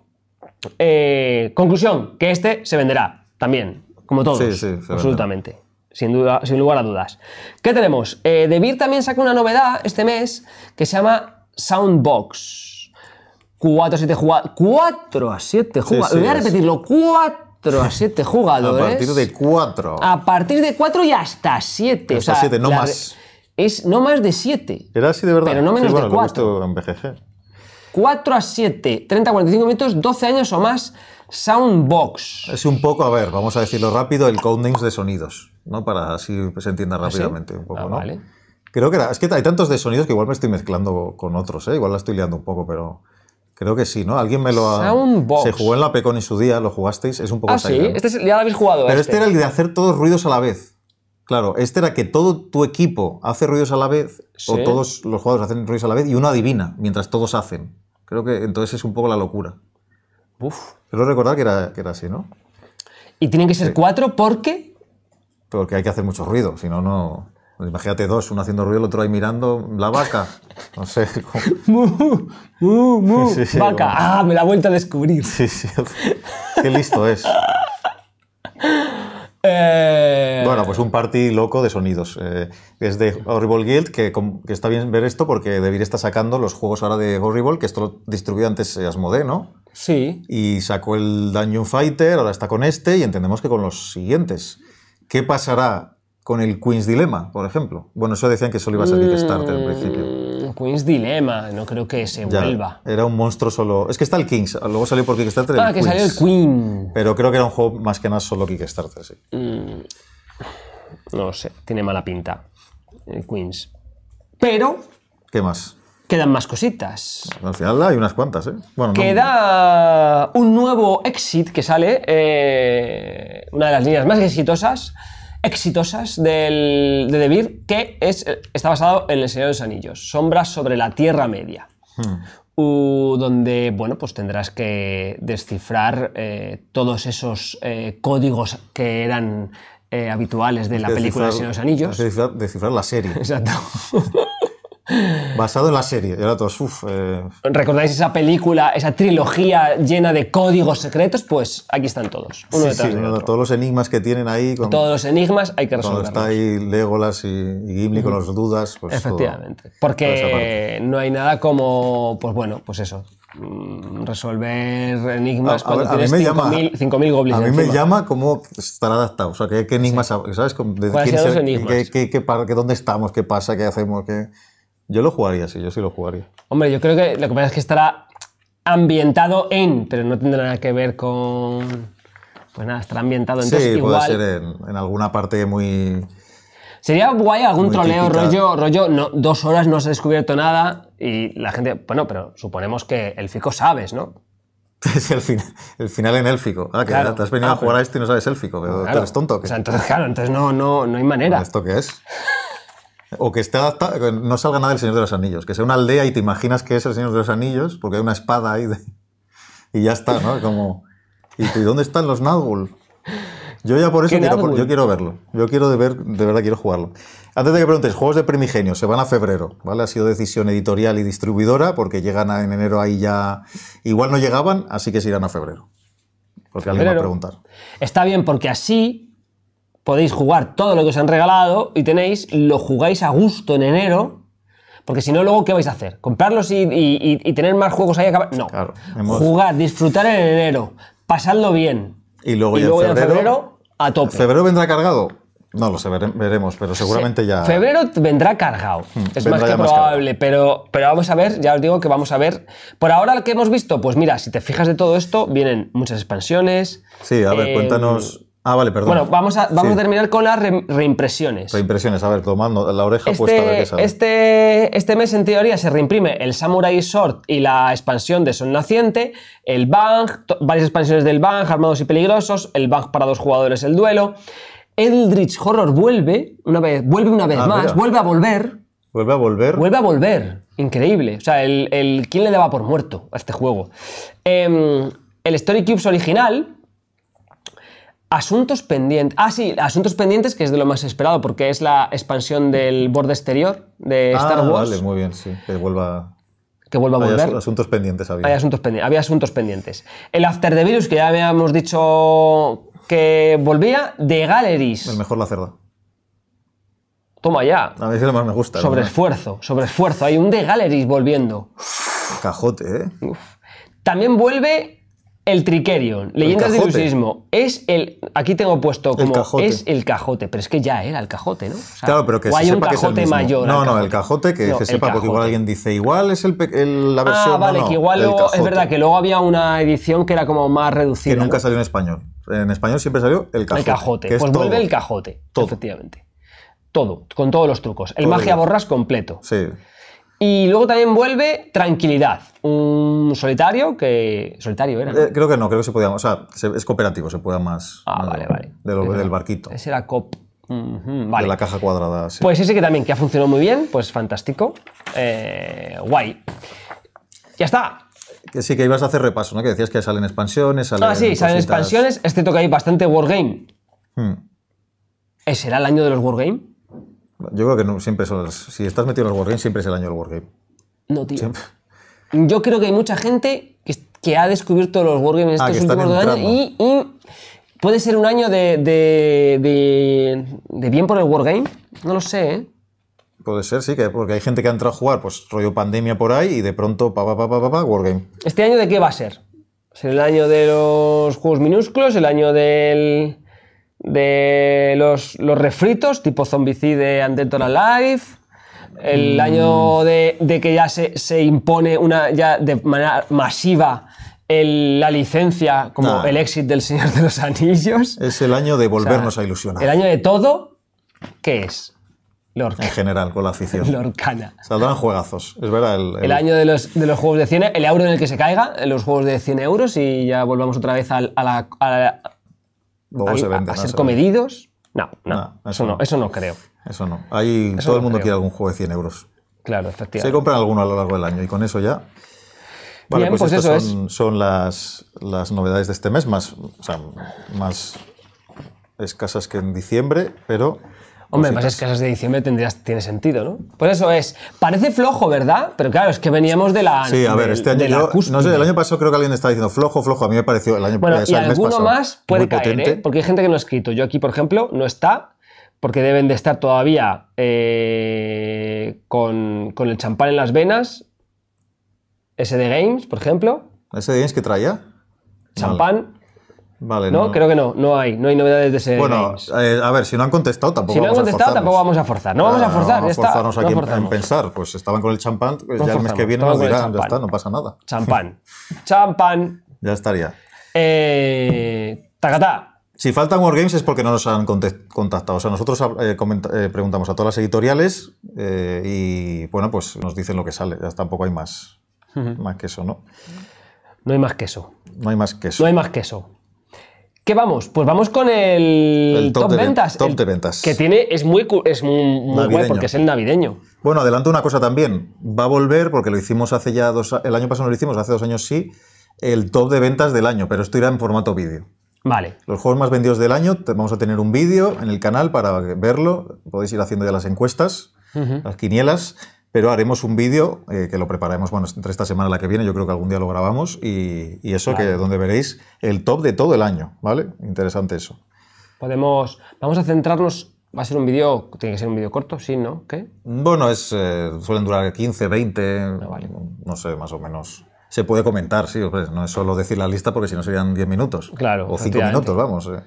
Eh, conclusión, que este se venderá también, como todos. Sí, sí, absolutamente sin, duda, sin lugar a dudas. ¿Qué tenemos? Eh, De también saca una novedad este mes que se llama Soundbox. 4 a 7 jugadores. 4 a 7 jugadores. Voy a repetirlo. 4 a 7 [laughs] jugadores. A partir de 4. A partir de 4 y hasta 7. Hasta 7, no más. Es no más de 7. Era así de verdad. Pero no menos de 4. 4 a 7, 30 a 45 minutos, 12 años o más, Soundbox. Es un poco, a ver, vamos a decirlo rápido, el codenames de sonidos. ¿no? Para así se entienda ah, rápidamente un poco, ah, ¿no? Creo que es que hay tantos de sonidos que igual me estoy mezclando con otros, ¿eh? igual la estoy liando un poco, pero creo que sí, ¿no? Alguien me lo ha... Se jugó en la Pecon en su día, lo jugasteis, es un poco... Ah, sí, este ya lo habéis jugado. Pero este. este. era el de hacer todos ruidos a la vez. Claro, este era que todo tu equipo hace ruidos a la vez, o todos los jugadores hacen ruidos a la vez, y uno adivina, mientras todos hacen. Creo que entonces es un poco la locura. Uf. Pero recordar que era, que era así, ¿no? Y tienen que ser cuatro porque porque hay que hacer mucho ruido, si no, no... Imagínate dos, uno haciendo ruido, el otro ahí mirando la vaca. No sé. [laughs] Como... ¡Mu! ¡Vaca! ¡Ah! Me la vuelta a descubrir. Sí, sí. Qué listo es. Eh, bueno, pues un party loco de sonidos. Eh, es de Horrible Guild, que, está bien ver esto porque Devir está sacando los juegos ahora de Horrible, que esto lo distribuía antes Asmodee, ¿no? Sí. Y sacó el Dungeon Fighter, ahora está con este y entendemos que con los siguientes. ¿Qué pasará con el Queen's Dilemma, por ejemplo? Bueno, eso decían que solo iba a ser Kickstarter al principio. Mm, Queen's Dilemma, no creo que se vuelva. Era un monstruo solo. Es que está el Kings, luego salió por Kickstarter. Ah, el que salió el Queen. Pero creo que era un juego más que nada solo Kickstarter, sí. No mm, no sé, tiene mala pinta. El Queens. Pero. ¿Qué más? quedan más cositas. Pues al final hay unas cuantas, ¿eh? Queda un nuevo exit que sale, eh, una de las líneas más exitosas, exitosas del, de Debir, que es, está basado en El Señor de los Anillos, Sombras sobre la Tierra Media. Hmm. donde bueno, pues tendrás que descifrar eh, todos esos eh, códigos que eran habituales de la película de los Anillos. Descifrar, descifrar, la serie. [laughs] Exacto. [laughs] Basado en la serie, era todo, eh. ¿Recordáis esa película, esa trilogía llena de códigos secretos? Pues aquí están todos. Todos los enigmas que tienen ahí. Con, todos los enigmas hay que resolverlos. está ahí Legolas y, Gimli con las dudas. Pues Efectivamente. porque no hay nada como, pues bueno, pues eso, mm, resolver enigmas cuando tienes 5.000 goblins. A mí me llama cómo estar adaptado. O sea, qué, enigmas, ¿sabes? De, ¿Dónde estamos? ¿Qué pasa? ¿Qué hacemos? ¿Qué... Yo lo jugaría, sí, yo sí lo jugaría. Hombre, yo creo que lo que pasa es que estará ambientado en, pero no tendrá nada que ver con. Pues nada, estará ambientado. en. sí, puede ser en, alguna parte muy. Sería guay algún troleo, rollo, rollo, no, dos horas no se ha descubierto nada y la gente. Bueno, pero suponemos que fico sabes, ¿no? [laughs] Es el, el final en élfico. Ah, que te has venido ah, a jugar a esto y no sabes élfico, pero eres tonto. O sea, entonces, claro, entonces no, no, no hay manera. ¿Esto qué es? [laughs] O que esté no salga nada del Señor de los Anillos, que sea una aldea y te imaginas que es el Señor de los Anillos, porque hay una espada ahí y ya está, ¿no? Como, ¿y dónde están los Nazgûl? Yo ya por eso quiero, yo quiero verlo. Yo quiero de ver, de verdad quiero jugarlo. Antes de que preguntes, juegos de primigenio, se van a febrero, ¿vale? Ha sido decisión editorial y distribuidora, porque llegan en enero ahí ya. Igual no llegaban, así que se irán a febrero. Porque alguien va a preguntar. Está bien, porque así podéis jugar todo lo que os han regalado y tenéis, lo jugáis a gusto en enero, porque si no, luego, ¿qué vais a hacer? ¿Comprarlos y, tener más juegos ahí acabar? No. Jugar, disfrutar en enero, pasarlo bien. Y luego, en febrero, a tope. ¿Febrero vendrá cargado? No lo sé, veremos, pero seguramente ya. Febrero vendrá cargado. Hmm, es más que probable, pero, pero vamos a ver, ya os digo que vamos a ver. Por ahora, lo que hemos visto, pues mira, si te fijas de todo esto, vienen muchas expansiones. Sí, a ver, eh, cuéntanos Ah, vale, perdón. Bueno, vamos a, vamos a terminar con las reimpresiones. Reimpresiones, a ver, tomando la oreja este puesta. A ver qué este, este, mes, en teoría, se reimprime el Samurai Sword y la expansión de Son Naciente, el Bang, varias expansiones del Bang, Armados y Peligrosos, el Bang para dos jugadores, el duelo. Eldritch Horror vuelve, una vez, vuelve una vez ah, más, vuelve a volver. Vuelve a volver. Vuelve a volver. Increíble. O sea, el, el ¿quién le daba por muerto a este juego? Em, el Story Cubes original, Asuntos pendientes. Ah, sí, Asuntos pendientes, que es de lo más esperado, porque es la expansión del borde exterior de Star ah, Wars. Vale, muy bien, sí. Que vuelva. Que vuelva a volver. asuntos pendientes había. asuntos pendientes, había asuntos pendientes. El After the Virus, que ya habíamos dicho que volvía, de Galleries. El mejor la cerda. Toma ya. A mí es lo más me gusta. Sobre esfuerzo, sobre esfuerzo. Hay un de Galleries volviendo. Cajote, ¿eh? También vuelve el Triquerio, Leyendas de Ilusionismo, es el. Aquí tengo puesto como. Es el cajote, pero es que ya era el cajote, ¿no? claro, pero que hay un cajote que es el mayor. No, no, el cajote que se sepa, porque igual alguien dice, igual es el, la ah, versión. Ah, vale, que igual es verdad que luego había una edición que era como más reducida. Que nunca salió en español. En español siempre salió el cajote. El cajote. pues vuelve el cajote, efectivamente. Todo, con todos los trucos. El magia borras completo. Sí. Y luego también vuelve Tranquilidad, un solitario que. Solitario era. Eh, creo que no, creo que se podía. O sea, es cooperativo, se podía más. Ah, vale, vale. del barquito. Ese era COP. vale. De la caja cuadrada. Sí. Pues ese que también, que ha funcionado muy bien, pues fantástico. Eh, guay. Ya está. Que sí, que ibas a hacer repaso, ¿no? Que decías que salen expansiones, salen. Ah, sí, salen expansiones, Este toca hay bastante Wargame. Hmm. Ese era el año de los Wargame. Yo creo que siempre son las, Si estás metido en los Wargame, siempre es el año del Wargame. No, tío. Yo creo que hay mucha gente que, ha descubierto los Wargames ah, estos últimos dos años y, puede ser un año de, de, bien por el Wargame. No lo sé, ¿eh? Puede ser, sí, que porque hay gente que ha entrado a jugar, pues rollo pandemia por ahí y de pronto, pa, pa, pa, pa, pa, pa Wargame. ¿Este año de qué va a ser? ¿Será el año de los juegos minúsculos? ¿El año del.? de los, refritos, tipo Zombicide and Dead or Alive, el mm. año de, que ya se, impone una, ya de manera masiva la licencia como ah. el éxito del Señor de los Anillos. Es el año de volvernos a ilusionar. El año de todo, que es? En general, con la afición. Saldrán juegazos, es verdad. El, año de los, juegos de cine el euro en el que se caiga, los juegos de 100 euros y ya volvamos otra vez a la a, ser comedidos, no, no, eso no, eso no creo. Eso no. todo el mundo quiere algún juego de 100 euros. Claro, efectivamente. Se compran alguno a lo largo del año y con eso ya. Bueno, pues, pues eso son, son las, novedades de este mes, más, más escasas que en diciembre, pero Hombre, que esas casas de diciembre tiene sentido, ¿no? Por pues eso es. Parece flojo, ¿verdad? Pero claro, es que veníamos de la. Sí, a ver, este año. no sé, el año pasado creo que alguien estaba diciendo flojo, flojo. A mí me pareció el año bueno, pasado. Y alguno más puede caer, ¿eh? Porque hay gente que no ha escrito. Yo aquí, por ejemplo, no está, porque deben de estar todavía eh, con, el champán en las venas. SD Games, por ejemplo. ¿SD Games que traía? Champán. Vale, ¿No? creo que no, no hay, no hay novedades de ese. Bueno, eh, a ver, si no han contestado tampoco. Si no han contestado a tampoco vamos a forzar, no vamos a forzar. Vamos a forzarnos está, aquí no en pensar, pues estaban con el champán, ya el mes que viene nos dirán, ya está, no pasa nada. Champán, [laughs] champán. Ya estaría. Eh, Si faltan Wargames es porque no nos han contactado. O sea, nosotros eh, eh, preguntamos a todas las editoriales y, bueno, pues nos dicen lo que sale. Ya tampoco hay más, queso, más que eso, ¿no? No hay más queso. No hay más queso. No hay más queso. ¿Qué vamos? Pues vamos con el, top, de ventas. Top de ventas. Que tiene, es muy, es muy, guay porque es el navideño. Bueno, adelanto una cosa también. Va a volver, porque lo hicimos hace ya dos El año pasado no lo hicimos, hace dos años sí, el top de ventas del año, pero esto irá en formato vídeo. Vale. Los juegos más vendidos del año, vamos a tener un vídeo en el canal para verlo. Podéis ir haciendo ya las encuestas, las quinielas pero haremos un vídeo eh, que lo prepararemos bueno, entre esta semana y la que viene, yo creo que algún día lo grabamos, y, eso que donde veréis el top de todo el año, ¿vale? Interesante eso. Podemos, vamos a centrarnos, va a ser un vídeo, tiene que ser un vídeo corto, sí, ¿no? ¿Qué? Bueno, es, eh, suelen durar 15, 20, ah, no, sé, más o menos se puede comentar, sí, no es solo decir la lista porque si no serían 10 minutos. Claro. O 5 minutos, vamos. Eh.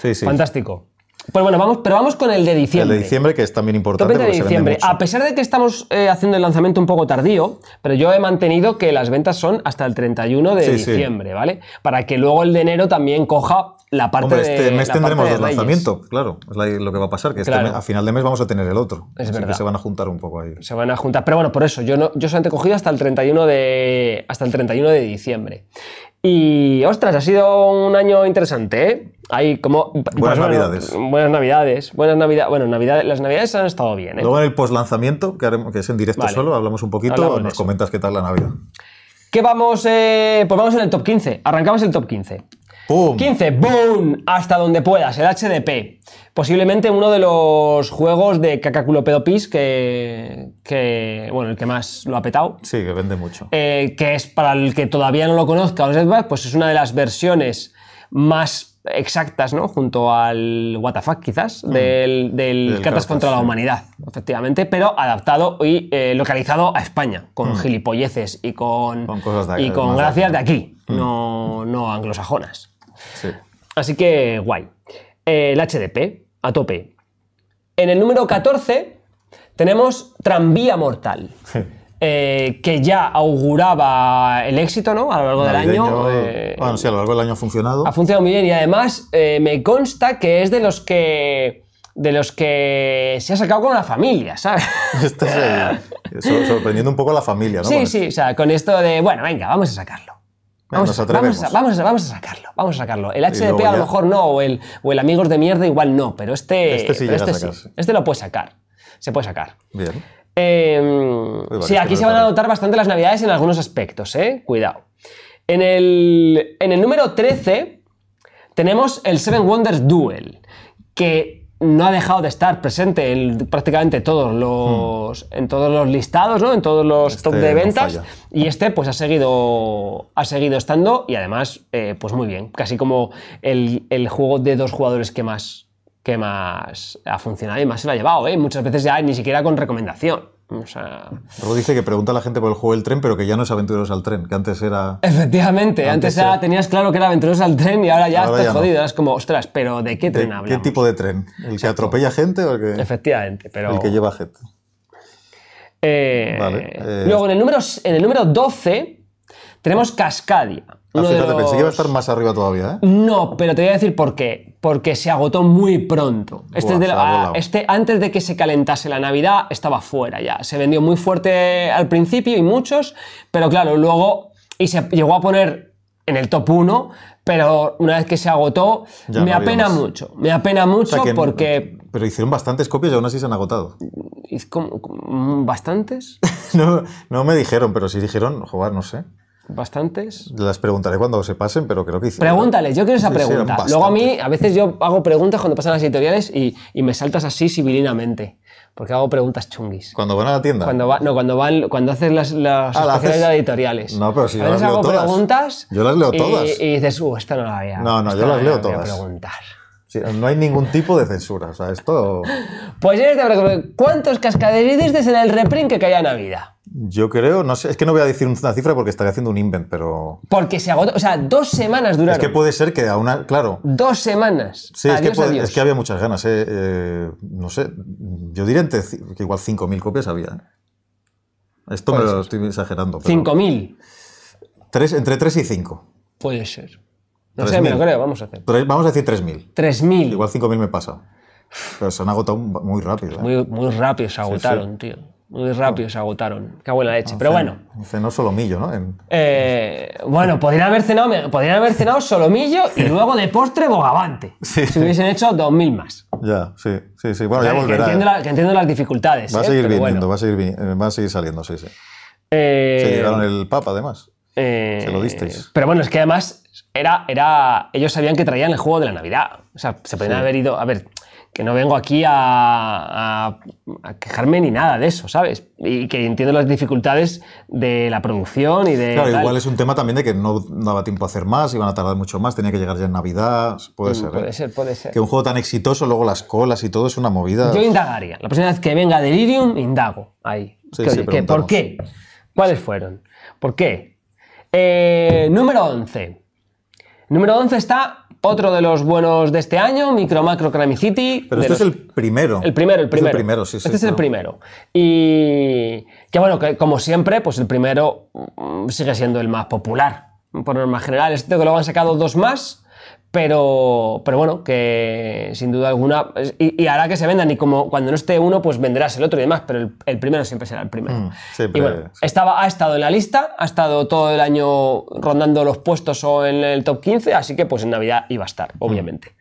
Sí, sí. Fantástico. Pues bueno, vamos, pero vamos con el de diciembre. El de diciembre, que es también importante. de diciembre. A pesar de que estamos eh, haciendo el lanzamiento un poco tardío, pero yo he mantenido que las ventas son hasta el 31 de diciembre, ¿vale? Para que luego el de enero también coja la parte Hombre, este mes tendremos el lanzamientos, claro. Es lo que va a pasar, que este a final de mes vamos a tener el otro. Es Que se van a juntar un poco ahí. Se van a juntar. Pero bueno, por eso, yo, no, yo solamente he cogido hasta el 31 de, hasta el 31 de diciembre. Y ostras, ha sido un año interesante, ¿eh? Hay como. Buenas navidades. buenas navidades. Buenas navidades. Bueno, navidades, las navidades han estado bien, ¿eh? Luego en el post lanzamiento, que, que es en directo solo, hablamos un poquito, nos comentas qué tal la Navidad. ¿Qué vamos? Eh, pues vamos en el top 15. Arrancamos el top 15. 15, ¡boom! Hasta donde puedas, el HDP. Posiblemente uno de los juegos de Cacaculo Pedopis que, bueno, el que más lo ha petado. Sí, que vende mucho. Eh, que es para el que todavía no lo conozca, pues es una de las versiones más exactas, ¿no? Junto al WTF quizás, mm. del, Cartas contra la Humanidad, efectivamente, pero adaptado y eh, localizado a España, con mm. gilipolleces y con, con cosas de, y con gracias de aquí, mm. no, no anglosajonas. Sí. Así que guay. Eh, el HDP, a tope. En el número 14 tenemos Tranvía Mortal. Eh, que ya auguraba el éxito, ¿no? A lo largo del año. Eh, bueno, sí, a lo largo del año ha funcionado. Ha funcionado muy bien y además eh, me consta que es de los que de los que se ha sacado con la familia, ¿sabes? [laughs] [laughs] sorprendiendo un poco a la familia, ¿no? Sí, sí, o sea, con esto de, bueno, venga, vamos a sacarlo. Vamos, a, vamos, a, sacarlo, vamos a sacarlo. El HDP a lo mejor no, o el, o el, Amigos de Mierda igual no, pero este, este, sí, este, este, lo puede sacar. Se puede sacar. Bien. Em, sí, aquí se van a notar bastante las navidades en algunos aspectos, ¿eh? Cuidado. En el, en el número 13 tenemos el Seven Wonders Duel, que no ha dejado de estar presente en prácticamente todos hmm. los, en todos los listados, ¿no? en todos los este top de ventas. y este pues ha seguido, ha seguido estando y además eh, pues muy bien. Casi como el, juego de dos jugadores que más, que más ha funcionado y más se lo ha llevado. ¿eh? Muchas veces ya ni siquiera con recomendación. O dice que pregunta a la gente por el juego del tren, pero que ya no es Aventureros al Tren, que antes era... Efectivamente, antes, tenías claro que era Aventureros al Tren y ahora ya estás jodido. como, ostras, pero ¿de qué tren hablas. ¿Qué tipo de tren? ¿El que atropella gente o el que...? Efectivamente, pero... El que lleva gente. Eh, vale, eh. Luego, en el número, en el número 12 tenemos Cascadia pensé que iba a estar más arriba todavía, ¿eh? No, pero te voy a decir por qué. Porque se agotó muy pronto. Este, este, antes de que se calentase la Navidad estaba fuera ya. Se vendió muy fuerte al principio y muchos, pero claro, luego. Y se llegó a poner en el top 1, pero una vez que se agotó, me apena mucho. Me apena mucho porque. Pero hicieron bastantes copias y aún así se han agotado. ¿Bastantes? [laughs] no, me dijeron, pero sí dijeron, jugar, no sé bastantes. Las preguntaré cuando se pasen, pero creo que hicieron. Pregúntales, yo quiero esa pregunta. Luego a mí, a veces yo hago preguntas cuando pasan las editoriales y, y me saltas así sibilinamente. Porque hago preguntas chunguis. ¿Cuando van a la tienda? Cuando va, no, cuando van, cuando haces las, las ah, editoriales. No, pero si yo a hago preguntas. Yo las leo todas. Y, dices, uh, esta no la había. No, no, yo las leo todas. preguntar. no hay ningún tipo de censura, o sea, esto... Pues yo te pregunto, ¿cuántos cascaderides en el reprint que caía Navidad? Yo creo, no sé, es que no voy a decir una cifra porque estaría haciendo un invent, pero. Porque se agotó, o sea, dos semanas duraron. Es que puede ser que a una, claro. Dos semanas. Sí, adiós, es, que es, que había muchas ganas, eh, eh no sé, yo diría entre, que igual 5.000 copias había. Eh. Esto me lo estoy exagerando. Pero... ¿5.000? entre 3 y 5. Puede ser. No sé, me lo creo, vamos a hacer. vamos a decir 3.000. 3.000. Igual 5.000 me pasa. Pero se han agotado muy rápido. Eh. Muy, rápido se agotaron, tío. Muy rápido ah. se agotaron. Qué buena leche. Ah, pero bueno. Cenó solomillo, ¿no? Eh, bueno, podrían haber, cenado, podrían haber cenado solomillo y luego de postre bogavante. Si hubiesen hecho 2.000 más. Ya, sí, sí, sí. Bueno, ya, volverá. ¿eh? Que entiendo, las dificultades. Va a ¿eh? seguir va, a seguir, va a seguir saliendo, sí, sí. Se llevaron el Papa, además. se lo disteis. Pero bueno, es que además era, era, ellos sabían que traían el juego de la Navidad. O sea, se podían haber ido. A ver, que no vengo aquí a, quejarme ni nada de eso, ¿sabes? Y que entiendo las dificultades de la producción y de... Claro, igual es un tema también de que no daba tiempo a hacer más, iban a tardar mucho más, tenía que llegar ya en Navidad, puede mm, ser. ¿eh? Puede ser, puede ser. Que un juego tan exitoso, luego las colas y todo, es una movida. Yo indagaría. La próxima vez que venga Delirium, indago ahí. ¿Por qué? ¿Cuáles fueron? ¿Por qué? Eh, número 11. Número 11 está otro de los buenos de este año, Micro Macro Crime City. Pero este es el primero. El primero, el primero. este es el primero. Y que bueno, que como siempre, pues el primero mm, sigue siendo el más popular, por norma general. Este que lo han sacado dos más, pero, pero bueno, que sin duda alguna. Y, hará que se vendan. Y como cuando no esté uno, pues venderás el otro y demás. Pero el, primero siempre será el primero. Mm, estaba, ha estado en la lista, ha estado todo el año rondando los puestos o en el top 15. Así que pues en Navidad iba a estar, mm. obviamente.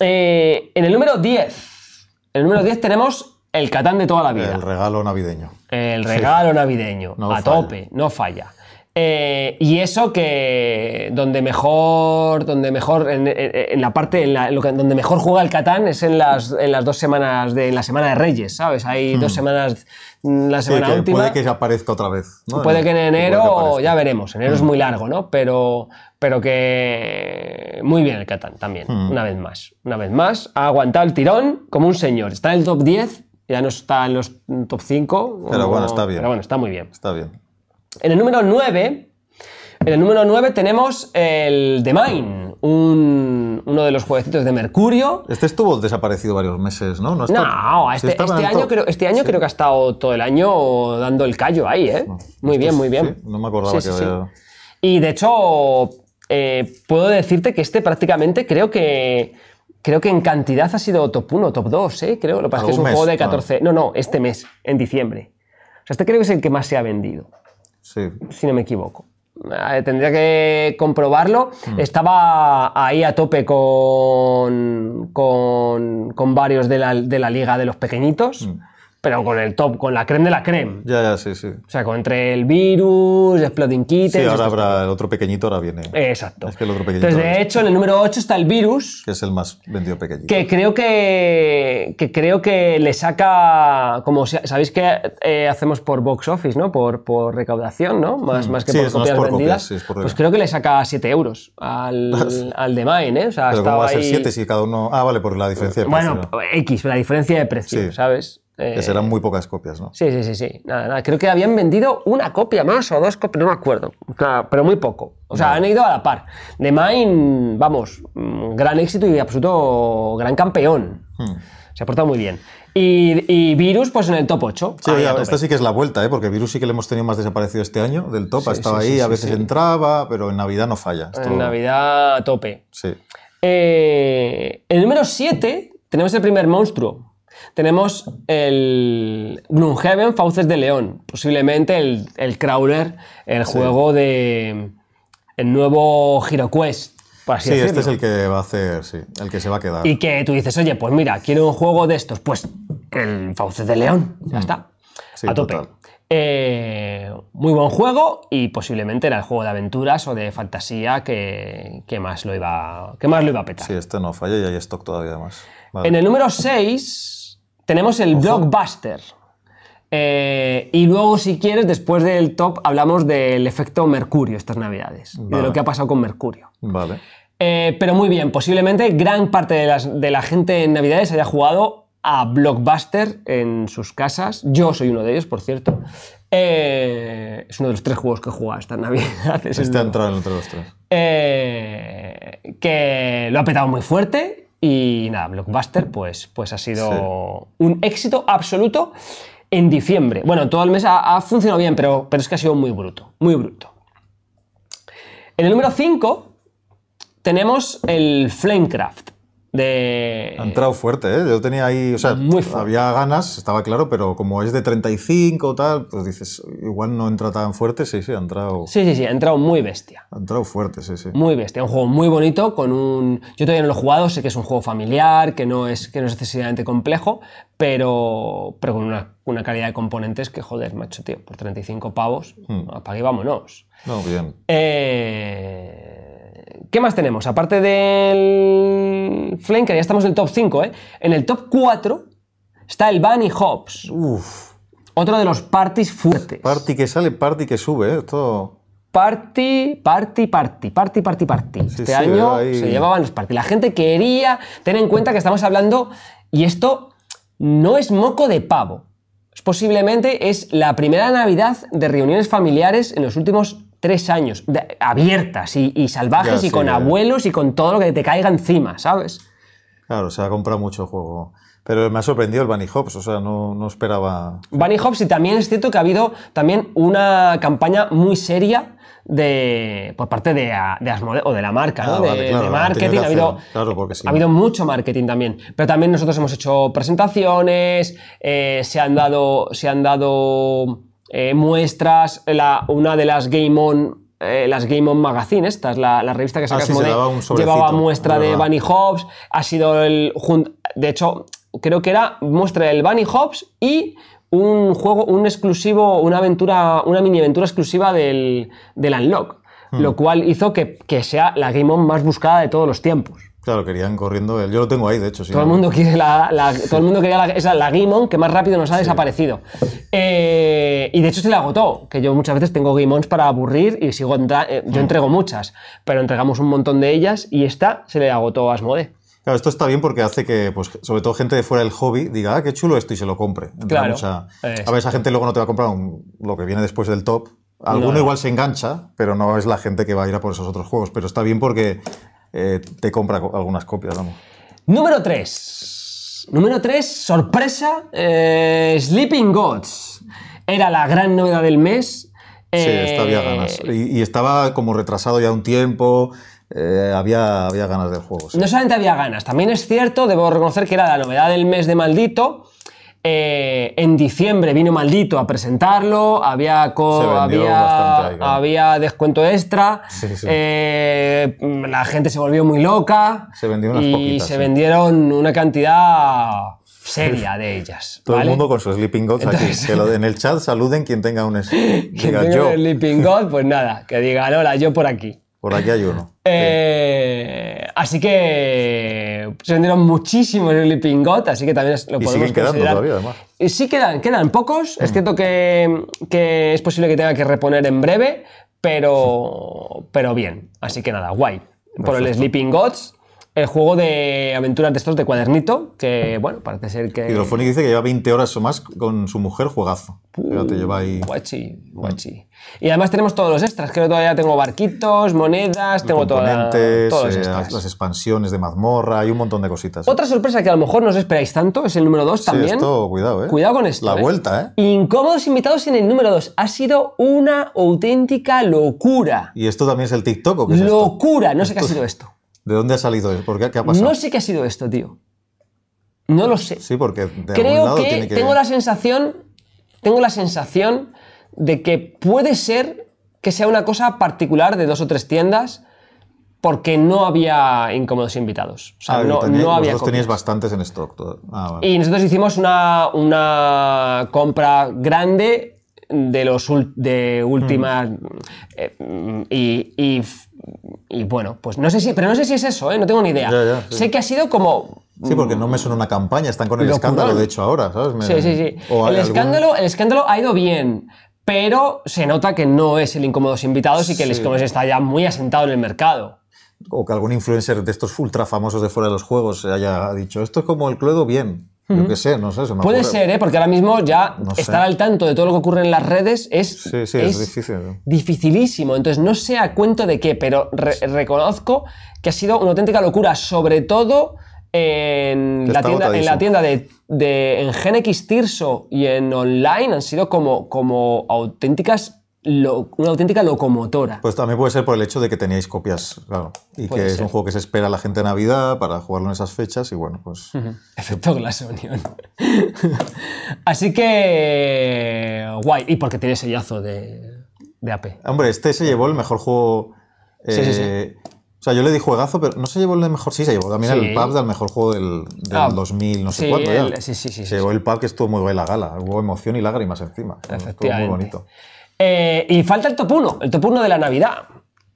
Eh, en el número 10. En el número 10 tenemos el Catán de toda la vida. El regalo navideño. El regalo navideño. a tope, no falla. Eh, y eso que donde mejor, donde mejor, en, la parte, donde mejor juega el Catán es en las, en las dos semanas de la semana de Reyes, ¿sabes? Hay dos hmm. semanas, mm, la semana última. Puede que aparezca otra vez. Puede que en enero, ya veremos, enero es hmm. muy largo, ¿no? Pero, pero que muy bien el Catán también, hmm. una vez más, una vez más. Ha aguantado el tirón como un señor, está en el top 10, ya no está en los top 5. Pero bueno, está bien. Pero bueno, está muy bien. Está bien. En el número 9, en el número 9 tenemos el The Mine, uno de los jueguecitos de Mercurio. Este estuvo desaparecido varios meses, ¿no? No, este, este, este, año, creo, que ha estado todo el año dando el callo ahí, ¿eh? Este muy bien, muy bien. no me acordaba que había... Y de hecho, eh, puedo decirte que este prácticamente creo que creo que en cantidad ha sido top 1, top 2, ¿eh? creo. Lo que es un juego de 14. No, no, este mes, en diciembre. O sea, este creo que es el que más se ha vendido si no me equivoco. Eh, tendría que comprobarlo. Mm. Estaba ahí a tope con, con, varios de la, de la, liga de los pequeñitos. Mm pero con el top, con la creme de la creme. Ya, ya, sí, sí. O sea, con entre el virus, Exploding Kittens... Sí, ahora habrá el otro pequeñito, ahora viene. Exacto. Es que el otro pequeñito... Entonces, de hecho, en el número 8 está el virus... Que es el más vendido pequeñito. Que creo que, que, creo que le saca... Como sabéis que eh, hacemos por box office, ¿no? Por, por recaudación, ¿no? Más, hmm. más que por copias por sí, es por pues creo que le saca 7 euros al, [laughs] al ¿eh? O sea, pero ¿cómo va a ser 7 si cada uno...? Ah, vale, por la diferencia de precio. Bueno, X, la diferencia de precio, sí. ¿sabes? que eh, serán muy pocas copias, ¿no? Sí, sí, sí, sí. Creo que habían vendido una copia más o dos copias, no me acuerdo. pero muy poco. O sea, han ido a la par. De Mine, vamos, mm, gran éxito y absoluto gran campeón. Hmm. Se ha portado muy bien. Y, Virus, pues en el top 8. Sí, esta sí que es la vuelta, ¿eh? porque Virus sí que le hemos tenido más desaparecido este año del top. ha estado ahí, a veces entraba, pero en Navidad no falla. En Navidad a tope. Sí. Eh, el número 7 tenemos el primer monstruo, tenemos el Gloomhaven, Fauces de León, posiblemente el, el crawler, el juego de... el nuevo HeroQuest. Por sí, este es el que va a hacer, sí, el que se va a quedar. Y que tú dices, oye, pues mira, quiero un juego de estos, pues el Fauces de León, ya mm. está. a tope. Eh, muy buen juego y posiblemente era el juego de aventuras o de fantasía que, más, lo iba, que más lo iba a petar. Sí, este no falla y hay stock todavía más. En el número 6 tenemos el blockbuster. Eh, y luego, si quieres, después del top hablamos del efecto Mercurio estas navidades y de lo que ha pasado con Mercurio. Vale. Eh, pero muy bien, posiblemente gran parte de, la gente en navidades haya jugado a Blockbuster en sus casas. Yo soy uno de ellos, por cierto. Eh, es uno de los tres juegos que he jugado esta Navidad. [laughs] este ha entrado entre los tres. que lo ha petado muy fuerte y nada, Blockbuster pues, pues ha sido un éxito absoluto en diciembre. Bueno, todo el mes ha, funcionado bien, pero, pero es que ha sido muy bruto, muy bruto. En el número 5 tenemos el Flamecraft. Ha entrado fuerte, ¿eh? Yo tenía ahí, o sea, había ganas, estaba claro, pero como es de 35 o tal, pues dices, igual no entra tan fuerte, sí, sí, ha entrado... Sí, sí, sí, ha entrado muy bestia. Ha entrado fuerte, sí, sí. Muy bestia, un juego muy bonito, con un... Yo todavía no lo he jugado, sé que es un juego familiar, que no es, que no es necesariamente complejo, pero, pero con una, calidad de componentes que, joder, macho, tío, por 35 pavos, hmm. apague vámonos. No, bien. Eh ¿Qué más tenemos? Aparte del Flame, que ya estamos en el top 5, ¿eh? En el top 4 está el Bunny Hops. Uf. Otro de los parties fuertes. Party que sale, party que sube, ¿eh? Party, party, party, party, party, party. este año se llevaban los parties. La gente quería tener en cuenta que estamos hablando, y esto no es moco de pavo. Posiblemente es la primera Navidad de reuniones familiares en los últimos tres años, abiertas y, salvajes y con abuelos y con todo lo que te caiga encima, ¿sabes? Claro, se ha comprado mucho juego. Pero me ha sorprendido el Bunny Hops, o sea, no, esperaba. Bunny Hops, y también es cierto que ha habido también una campaña muy seria de por parte de, de Asmode, o de la marca, ¿no? Ah, de, marketing. Ha habido, ha habido mucho marketing también. Pero también nosotros hemos hecho presentaciones, eh, se han dado. Se han dado eh, muestras una de las Game On eh, las Game Magazine, esta es la, revista que ah, sacas ah, llevaba muestra de Bunny Hobbs, ha sido el. De hecho, creo que era muestra del Bunny Hobbs y un juego, un exclusivo, una aventura, una mini aventura exclusiva del, del Unlock, lo hmm. cual hizo que, que sea la Game On más buscada de todos los tiempos. Claro, querían corriendo. Eh, yo lo tengo ahí, de hecho. Sí, todo, el mundo quiere la, todo el mundo quería la, esa, la Guimon que más rápido nos ha desaparecido. Eh, y de hecho se le agotó, que yo muchas veces tengo Guimons para aburrir y sigo eh, yo mm. entrego muchas, pero entregamos un montón de ellas y esta se le agotó a Asmode. Claro, esto está bien porque hace que, pues, sobre todo gente de fuera del hobby diga, ah, qué chulo esto y se lo compre. claro. A, a ver, esa gente luego no te va a comprar lo que viene después del top, Alguno igual se engancha, pero no es la gente que va a ir a por esos otros juegos. Pero está bien porque eh, te compra algunas copias, vamos. Número 3. Número 3, sorpresa, eh, Sleeping Gods. Era la gran novedad del mes. Sí, eh, había ganas. Y, estaba como retrasado ya un tiempo. había, ganas del juego. No solamente había ganas, también es cierto, debo reconocer que era la novedad del mes de maldito. Eh, en diciembre vino Maldito a presentarlo, había, había, descuento extra, eh, la gente se volvió muy loca se y se vendieron una cantidad seria de ellas. Todo el mundo con su sleeping god aquí. Que en el [laughs] chat saluden quien tenga un un god, pues nada, que digan hola, yo por aquí. Por aquí hay uno. [laughs] Eh, así que se vendieron muchísimos Sleeping God, así que también lo podemos y siguen sí quedan, quedan pocos. Es cierto que, es posible que tenga que reponer en breve, pero, pero bien. Así que nada, guay. Por el Sleeping Gods el juego de aventuras de estos de cuadernito, que bueno, parece ser que... Hidrofónico dice que lleva 20 horas o más con su mujer juegazo. te Guachi, mm. guachi. Y además tenemos todos los extras, creo que todavía tengo barquitos, monedas, tengo todo. todos los eh, las expansiones de mazmorra, y un montón de cositas. Otra sorpresa que a lo mejor no os esperáis tanto es el número 2 también. Esto, cuidado, eh. Cuidado con esto. La eh. vuelta, ¿eh? Incómodos invitados en el número 2. Ha sido una auténtica locura. ¿Y esto también es el TikTok o Locura, no sé qué ha sido esto. ¿De dónde ha salido eso? ¿Por qué, ha pasado? No sé qué ha sido esto, tío. No lo sé. Sí, porque creo que, tengo la sensación, tengo la sensación de que puede ser que sea una cosa particular de dos o tres tiendas porque no había incómodos invitados. O sea, ah, no, no había Vosotros bastantes en stock. Ah, y nosotros hicimos una, una compra grande de los de última mm. eh, y y bueno, pues no sé si, pero no sé si es eso, ¿eh? no tengo ni idea. Sé que ha sido como... Sí, porque no me mm, suena una campaña, están con el escándalo, de hecho, ahora, ¿sabes? sí, sí, sí. el, escándalo, el escándalo ha ido bien, pero se nota que no es el Incómodos Invitados y que el escándalo está ya muy asentado en el mercado. O que algún influencer de estos ultra famosos de fuera de los juegos haya dicho, esto es como el Cluedo, bien, yo sé, no sé. Se Puede ser, ¿eh? porque ahora mismo ya estar al tanto de todo lo que ocurre en las redes es, dificilísimo. Entonces, no sé a cuento de qué, pero reconozco que ha sido una auténtica locura, sobre todo en, la tienda, de, de en Tirso y en online han sido como, como auténticas una auténtica locomotora. Pues también puede ser por el hecho de que teníais copias, claro. Y que es un juego que se espera a la gente de Navidad para jugarlo en esas fechas y bueno, pues... Efecto Union. [laughs] Así que... Guay. Y porque tiene sellazo de, de AP. Hombre, este se llevó el mejor juego... sí, sí, eh, O sea, yo le di juegazo, pero no se llevó el mejor. Sí, se llevó también el pub del mejor juego del, 2000, ah, no sé cuánto. ya. sí, sí, sí. Se llevó el pub que estuvo muy guay la gala. Hubo emoción y lágrimas encima. Estuvo muy bonito. Eh, y falta el top 1, el top 1 de la Navidad.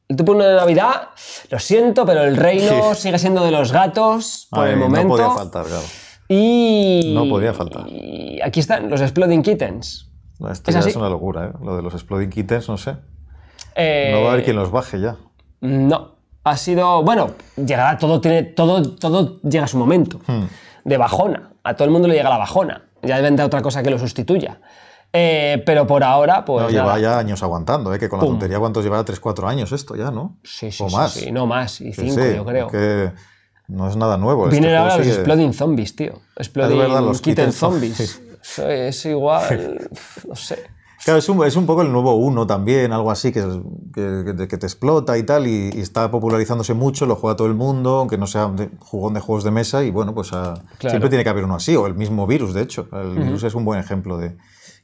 El top de Navidad, lo siento, pero el reino sigue siendo de los gatos por el momento. No podía faltar, claro. Y. No podía faltar. Y aquí están los Exploding Kittens. esto ¿Es ya una locura, ¿eh? Lo de los Exploding Kittens, no sé. Eh, no va a haber quien los baje ya. No. Ha sido. Bueno, llegará, todo tiene. Todo, todo llega a su momento. Hmm. De bajona. A todo el mundo le llega la bajona. Ya deben de otra cosa que lo sustituya. Eh, pero por ahora, pues. lleva ya años aguantando, ¿eh? que con la tontería, ¿cuántos llevará? 3-4 años esto ya, ¿no? Sí, sí. más. no más, y 5, yo creo. que no es nada nuevo. Este Vienen ahora los Exploding Zombies, tío. Ah, Exploding los Kitten Zombies. es igual. [laughs] no sé. Claro, es un, poco el nuevo uno también, algo así, que, que, te explota y tal, y, está popularizándose mucho, lo juega todo el mundo, aunque no sea jugón de juegos de mesa, y bueno, pues ah, siempre tiene que haber uno así, o el mismo virus, de hecho. El virus es un buen ejemplo de,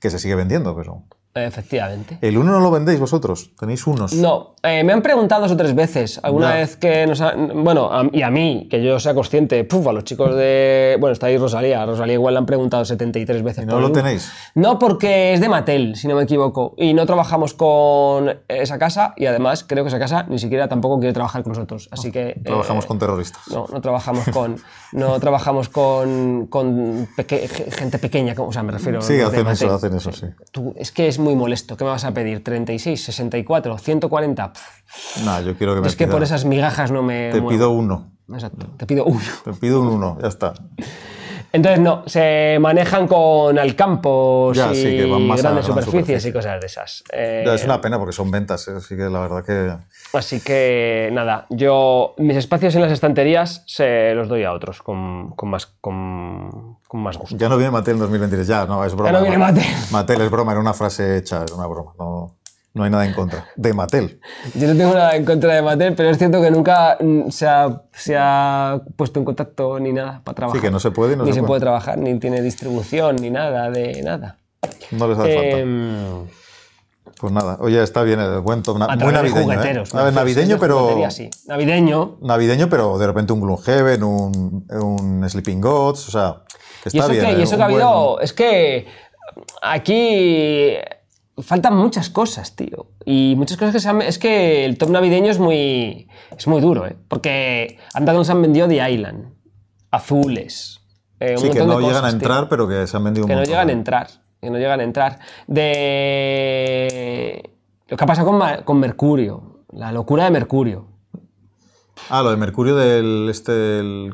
que se sigue vendiendo, pero Efectivamente. ¿El uno no lo vendéis vosotros? ¿Tenéis unos? No. Eh, me han preguntado dos o tres veces. Alguna vez que nos han, Bueno, y a mí, que yo sea consciente. Puf, a los chicos de. Bueno, está ahí Rosalía. Rosalía igual le han preguntado 73 veces. ¿No lo tenéis? No, porque es de Mattel, si no me equivoco. Y no trabajamos con esa casa. Y además, creo que esa casa ni siquiera tampoco quiere trabajar con nosotros. Así que. trabajamos eh, con terroristas. No, no trabajamos con. no trabajamos con. gente pequeña. O sea, me refiero. Sí, hacen eso, hacen eso, sí. es que es muy molesto. ¿Qué me vas a pedir? ¿36, 64, 140? No, yo quiero que me Es que por esas migajas no me. Te pido uno. Exacto, te pido uno. Te pido un uno, ya está. Entonces, no, se manejan con alcampos campo y grandes superficies y cosas de esas. Eh, es una pena porque son ventas, ¿eh? así que la verdad que... Así que, nada, yo mis espacios en las estanterías se los doy a otros con, más, con, ya no viene Mattel en 2023, ya, no, es broma. Ya no viene Mattel. Mattel es broma, era una frase hecha, era una broma. No, hay nada en contra. De Mattel. Yo no tengo nada en contra de Mattel, pero es cierto que nunca mm, se ha, puesto en contacto ni nada para trabajar. Sí, que no se puede, no ni se, puede. trabajar, ni tiene distribución, ni nada, de nada. No les hace em, pues nada, oye, está bien, el buen top, navideño. ¿eh? navideño, pero. Sí. Navideño. Navideño, pero de repente un Gloomhaven, un, un Sleeping Gods, o sea, está y ¿eh? eso Que, y eso que ha habido. Es que aquí faltan muchas cosas, tío. Y muchas cosas que se han... Es que el top navideño es muy, es muy duro, ¿eh? Porque anda han vendido The Island, Azules. Eh, sí, que no llegan a entrar, pero que se han vendido un montón. Que no llegan a entrar que no llegan a entrar, de lo que ha pasado con, Mercurio, la locura de Mercurio. Ah, lo de Mercurio del este, el,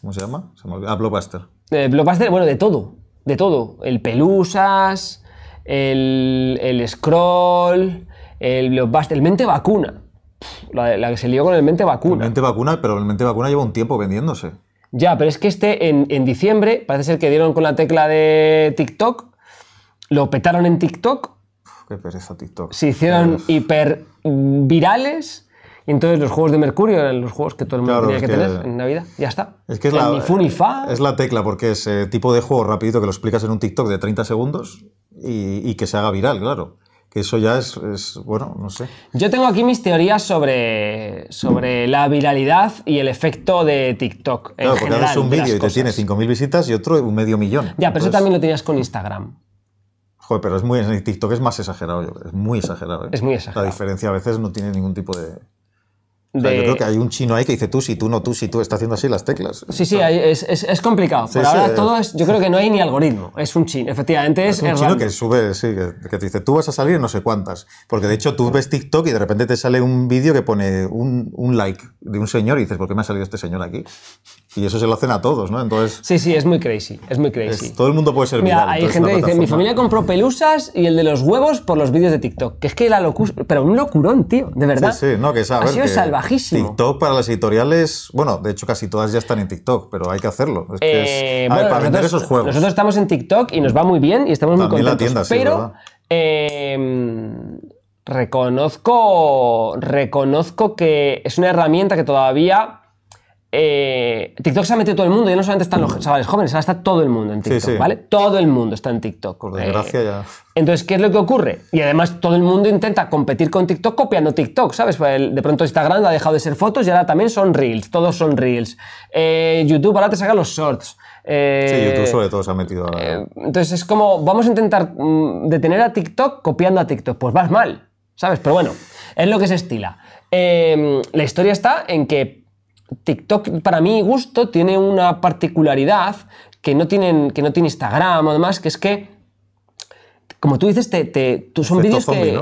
¿cómo se llama? ah, Blockbuster. Blockbuster, bueno, de todo, de todo, el Pelusas, el, Scroll, el Blockbuster, el Mente Vacuna. La, la, que se lió con el mente vacuna. El mente vacuna, pero el mente vacuna lleva un tiempo vendiéndose. Ya, pero es que este en, diciembre parece ser que dieron con la tecla de TikTok, lo petaron en TikTok. Se hicieron hiper virales. Y entonces los juegos de Mercurio eran los juegos que todo el mundo tenía que, tener en Navidad. Ya está. Es que es la, tecla, porque es tipo de juego rapidito que lo explicas en un TikTok de 30 segundos y que se haga viral, claro que eso ya es, bueno, no sé. Yo tengo aquí mis teorías sobre, sobre la viralidad y el efecto de TikTok. En claro, porque un vídeo y te tiene 5.000 visitas y otro un medio millón. Ya, pero eso también lo tenías con Instagram. Joder, pero es muy, TikTok es más exagerado, yo Es muy exagerado. ¿eh? Es muy exagerado. La diferencia a veces no tiene ningún tipo de yo creo que hay un chino ahí que dice tú, si tú, no tú, si tú, está haciendo así las teclas. Sí, sí, es, es, complicado. ahora todo es, yo creo que no hay ni algoritmo. Es un chino, efectivamente es... Es un chino que sube, sí, que, te dice tú vas a salir no sé cuántas. Porque de hecho tú ves TikTok y de repente te sale un vídeo que pone un, un, like de un señor y dices, ¿por qué me ha salido este señor aquí? Y eso se lo hacen a todos, ¿no? Entonces... Sí, sí, es muy crazy, es muy crazy. todo el mundo puede ser Mira, hay gente que dice, mi familia compró pelusas y el de los huevos por los vídeos de TikTok. Que es que la locura... Pero un locurón, tío, de verdad. Sí, sí, no, que sabes. Ha sido TikTok para las editoriales, bueno, de hecho casi todas ya están en TikTok, pero hay que hacerlo. Eh, para vender esos juegos. Nosotros estamos en TikTok y nos va muy bien y estamos muy contentos. sí, pero em, reconozco, reconozco que es una herramienta que todavía eh, TikTok se ha metido todo el mundo, ya no solamente están los mm. chavales jóvenes, ahora está todo el mundo en TikTok, ¿vale? Todo el mundo está en TikTok. Por eh, desgracia ya. Entonces, ¿qué es lo que ocurre? Y además todo el mundo intenta competir con TikTok copiando TikTok, ¿sabes? Pues de pronto Instagram ha dejado de ser fotos y ahora también son reels, todos son reels. Eh, YouTube ahora te saca los shorts. sí, YouTube sobre todo se ha metido ahora. entonces es como, vamos a intentar mm, detener a TikTok copiando a TikTok. Pues vas mal, ¿sabes? Pero bueno, es lo que se estila. la historia está en que TikTok, para mi gusto, tiene una particularidad que no, que no tiene Instagram o demás, que es que como tú dices, te, son vídeos que.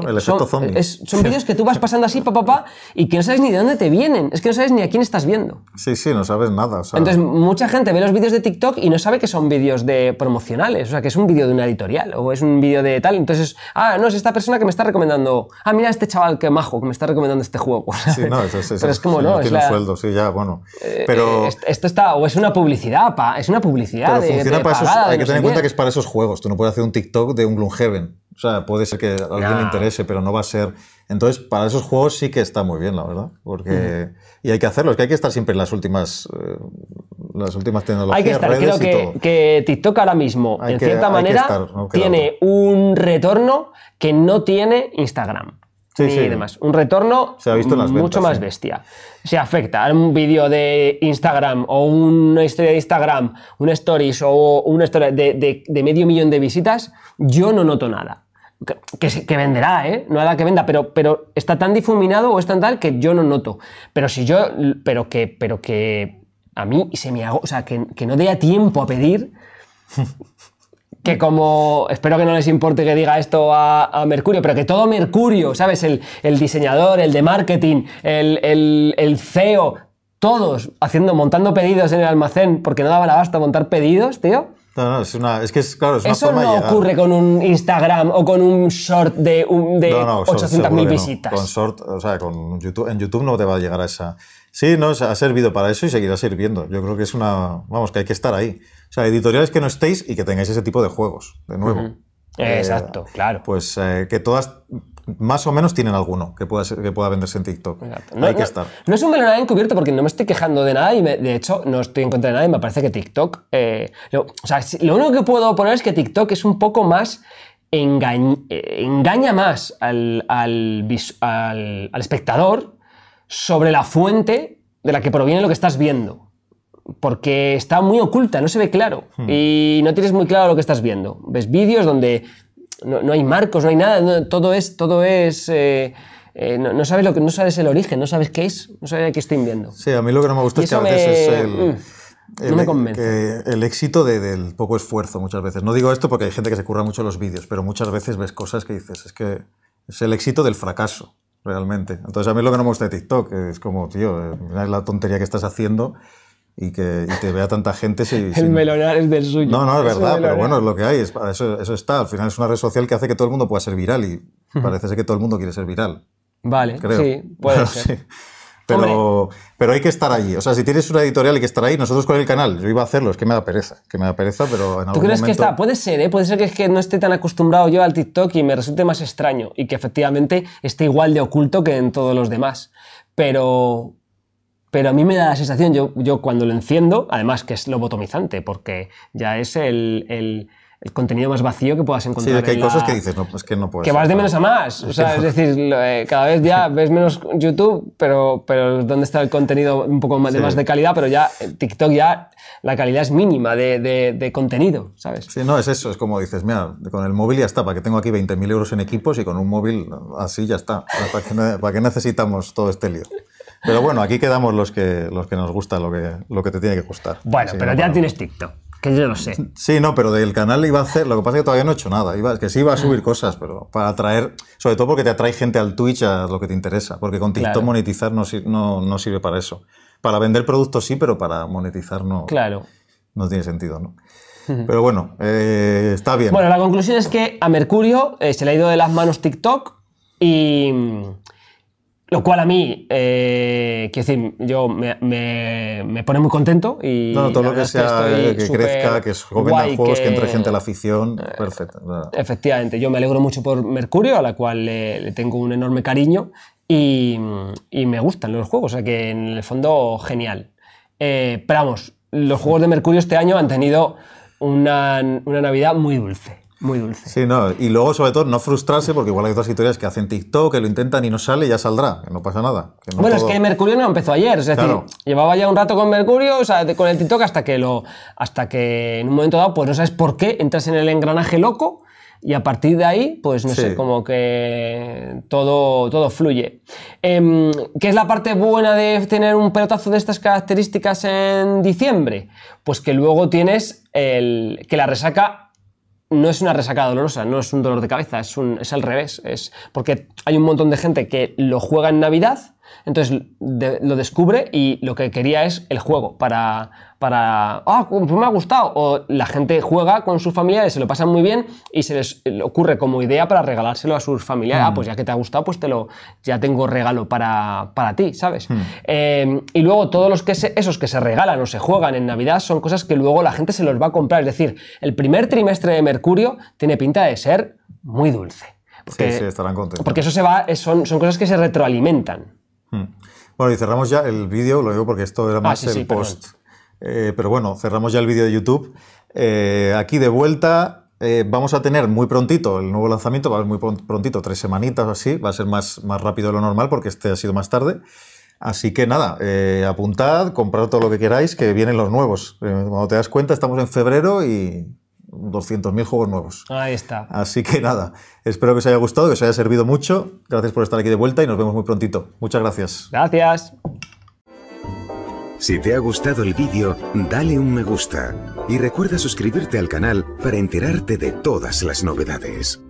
son, vídeos que tú vas pasando así, papá, pa, y que no sabes ni de dónde te vienen. Es que no sabes ni a quién estás viendo. Sí, sí, no sabes nada. Entonces, mucha gente ve los vídeos de TikTok y no sabe que son vídeos de promocionales. O sea, que es un vídeo de una editorial o es un vídeo de tal. Entonces, ah, no, es esta persona que me está recomendando. Ah, mira este chaval que majo que me está recomendando este juego. [laughs] Sí, no, eso, eso, Pero es como, no. no sueldo, sí, ya, bueno. Eh, Pero. Eh, esto está, o es una publicidad, pa, es una publicidad. funciona Hay que tener en cuenta que es para esos juegos. Tú no puedes hacer un TikTok de un glungero bien O sea, puede ser que a alguien le interese, pero no va a ser. Entonces, para esos juegos sí que está muy bien, la verdad. Porque... Y hay que hacerlo, es que hay que estar siempre en las últimas, eh, las últimas tecnologías. Hay que estar, creo que, que, TikTok ahora mismo, en cierta manera, tiene un retorno que no tiene Instagram. Sí, y demás. Un retorno Se mucho más bestia. Se afecta a un vídeo de Instagram o una historia de Instagram, un stories o una historia de, medio millón de visitas, yo no noto nada. Que, venderá, ¿eh? No nada que venda, pero, está tan difuminado o es tan tal que yo no noto. Pero si yo, pero que, pero que a mí se me hago, o sea, que, que no dé a tiempo a pedir [laughs] que como espero que no les importe que diga esto a, Mercurio, pero que todo Mercurio, ¿sabes? El, diseñador, el de marketing, el, CEO, todos haciendo, montando pedidos en el almacén porque no daba la basta montar pedidos, tío. No, no, es, una, es que Eso no ocurre con un Instagram o con un short de, de 800.000 visitas. Con short, o sea, YouTube, en YouTube no te va a llegar a esa. Sí, no, ha servido para eso y seguirá sirviendo. Yo creo que es una. Vamos, que hay que estar ahí. O sea, editoriales que no estéis y que tengáis ese tipo de juegos, de nuevo. Eh, Exacto, claro. Pues eh, que todas más o menos tienen alguno que pueda, ser, que pueda venderse en TikTok. No, Hay que estar. No es un melón encubierto porque no me estoy quejando de nada y de hecho no estoy en contra de nada y me parece que TikTok... Eh, lo, o sea, lo único que puedo poner es que TikTok es un poco más... Engaña, más al espectador sobre la fuente de la que proviene lo que estás viendo porque está muy oculta, no se ve claro hmm. y no tienes muy claro lo que estás viendo. Ves vídeos donde no, hay marcos, no hay nada, todo es, todo es eh, eh, no, sabes lo que, no sabes el origen, no sabes qué es, no sabes qué estoy viendo. Sí, a mí lo que no me gusta es que a veces es el, mm, e- eh, el, éxito del poco esfuerzo muchas veces. No digo esto porque hay gente que se curra mucho los vídeos, pero muchas veces ves cosas que dices, es que es el éxito del fracaso realmente. Entonces a mí lo que no me gusta de TikTok es como, tío, mira la tontería que estás haciendo y que, te vea tanta gente. Si, el melonar es del suyo. No, no, es, verdad, pero bueno, es lo que hay, eso, eso, está. Al final es una red social que hace que todo el mundo pueda ser viral y parece ser que todo el mundo quiere ser viral. Vale, creo. sí, puede [laughs] ser. Pero, pero, hay que estar allí. O sea, si tienes una editorial hay que estar ahí. Nosotros con el canal, yo iba a hacerlo, es que me da pereza, que me da pereza, pero en algún ¿Tú crees que está? Puede ser, ¿eh? Puede ser que es que no esté tan acostumbrado yo al TikTok y me resulte más extraño y que efectivamente esté igual de oculto que en todos los demás. Pero pero a mí me da la sensación, yo, yo cuando lo enciendo, además que es lo porque ya es el, el, contenido más vacío que puedas encontrar. Sí, que hay cosas que dices, es que no puedes. Que vas de menos a más. O sea, es decir, eh, cada vez ya ves menos YouTube, pero, pero ¿dónde está el contenido un poco más, de, más de calidad? Pero ya eh, TikTok ya la calidad es mínima de, de, contenido, ¿sabes? Sí, no, es eso, es como dices, mira, con el móvil ya está, para que tengo aquí 20.000 euros en equipos y con un móvil así ya está. ¿Para para qué necesitamos todo este lío? Pero bueno, aquí quedamos los que, los que nos gusta lo que, lo que te tiene que gustar. Bueno, pero ya tienes TikTok, que yo no sé. Sí, no, pero del canal iba a hacer, lo que pasa es que todavía no he hecho nada, iba, que sí iba a subir ah. cosas, pero para atraer, sobre todo porque te atrae gente al Twitch a lo que te interesa, porque con TikTok monetizar no, no, sirve para eso. Para vender productos sí, pero para monetizar no. Claro. No tiene sentido, ¿no? Pero bueno, eh, está bien. Bueno, la conclusión es que a Mercurio eh, se le ha ido de las manos TikTok y lo cual a mí, eh, quiero decir, yo me, pone muy contento y... No, todo lo que sea, eh, que, crezca, que joven a juegos, que, entre gente a la afición, perfecto. Efectivamente, yo me alegro mucho por Mercurio, a la cual le, tengo un enorme cariño y, me gustan los juegos, o sea que en el fondo, genial. Eh, pero vamos, los juegos de Mercurio este año han tenido una Navidad muy dulce muy dulce. Sí, no, y luego sobre todo no frustrarse, porque igual hay otras historias que hacen TikTok, que lo intentan y no sale, ya saldrá, que no pasa nada. bueno, es que Mercurio no empezó ayer, es decir, llevaba ya un rato con Mercurio, o sea, con el TikTok hasta que lo, hasta que en un momento dado, pues no sabes por qué, entras en el engranaje loco. Y a partir de ahí, pues no sé, como que todo, todo fluye. Em, ¿Qué es la parte buena de tener un pelotazo de estas características en diciembre? Pues que luego tienes el, que la resaca no es una resaca dolorosa, no es un dolor de cabeza, es, un, es al revés. Es porque hay un montón de gente que lo juega en Navidad entonces lo descubre y lo que quería es el juego para... para ¡Ah, pues me ha gustado! O la gente juega con su familia y se lo pasan muy bien y se les ocurre como idea para regalárselo a sus familiares. Ah, mm. pues ya que te ha gustado, pues te ya tengo regalo para, ti, ¿sabes? Mm. Em, y luego todos los esos que se regalan o se juegan en Navidad son cosas que luego la gente se los va a comprar. Es decir, el primer trimestre de Mercurio tiene pinta de ser muy dulce. sí, estarán contentos. Porque son cosas que se retroalimentan. Hmm. Bueno, y cerramos ya el vídeo, lo digo porque esto era ah, más el post. Eh, pero bueno, cerramos ya el vídeo de YouTube. Eh, aquí de vuelta. Eh, vamos a tener muy prontito el nuevo lanzamiento, va a ser muy prontito, tres semanitas o así, va a ser más, más rápido de lo normal porque este ha sido más tarde. Así que nada, apuntad, comprad todo lo que queráis, que vienen los nuevos. cuando te das cuenta, estamos en febrero y 200.000 juegos nuevos. Ahí está. Así que nada, espero que os haya gustado, que os haya servido mucho. Gracias por estar aquí de vuelta y nos vemos muy prontito. Muchas gracias. Gracias. Si te ha gustado el vídeo, dale un me gusta y recuerda suscribirte al canal para enterarte de todas las novedades.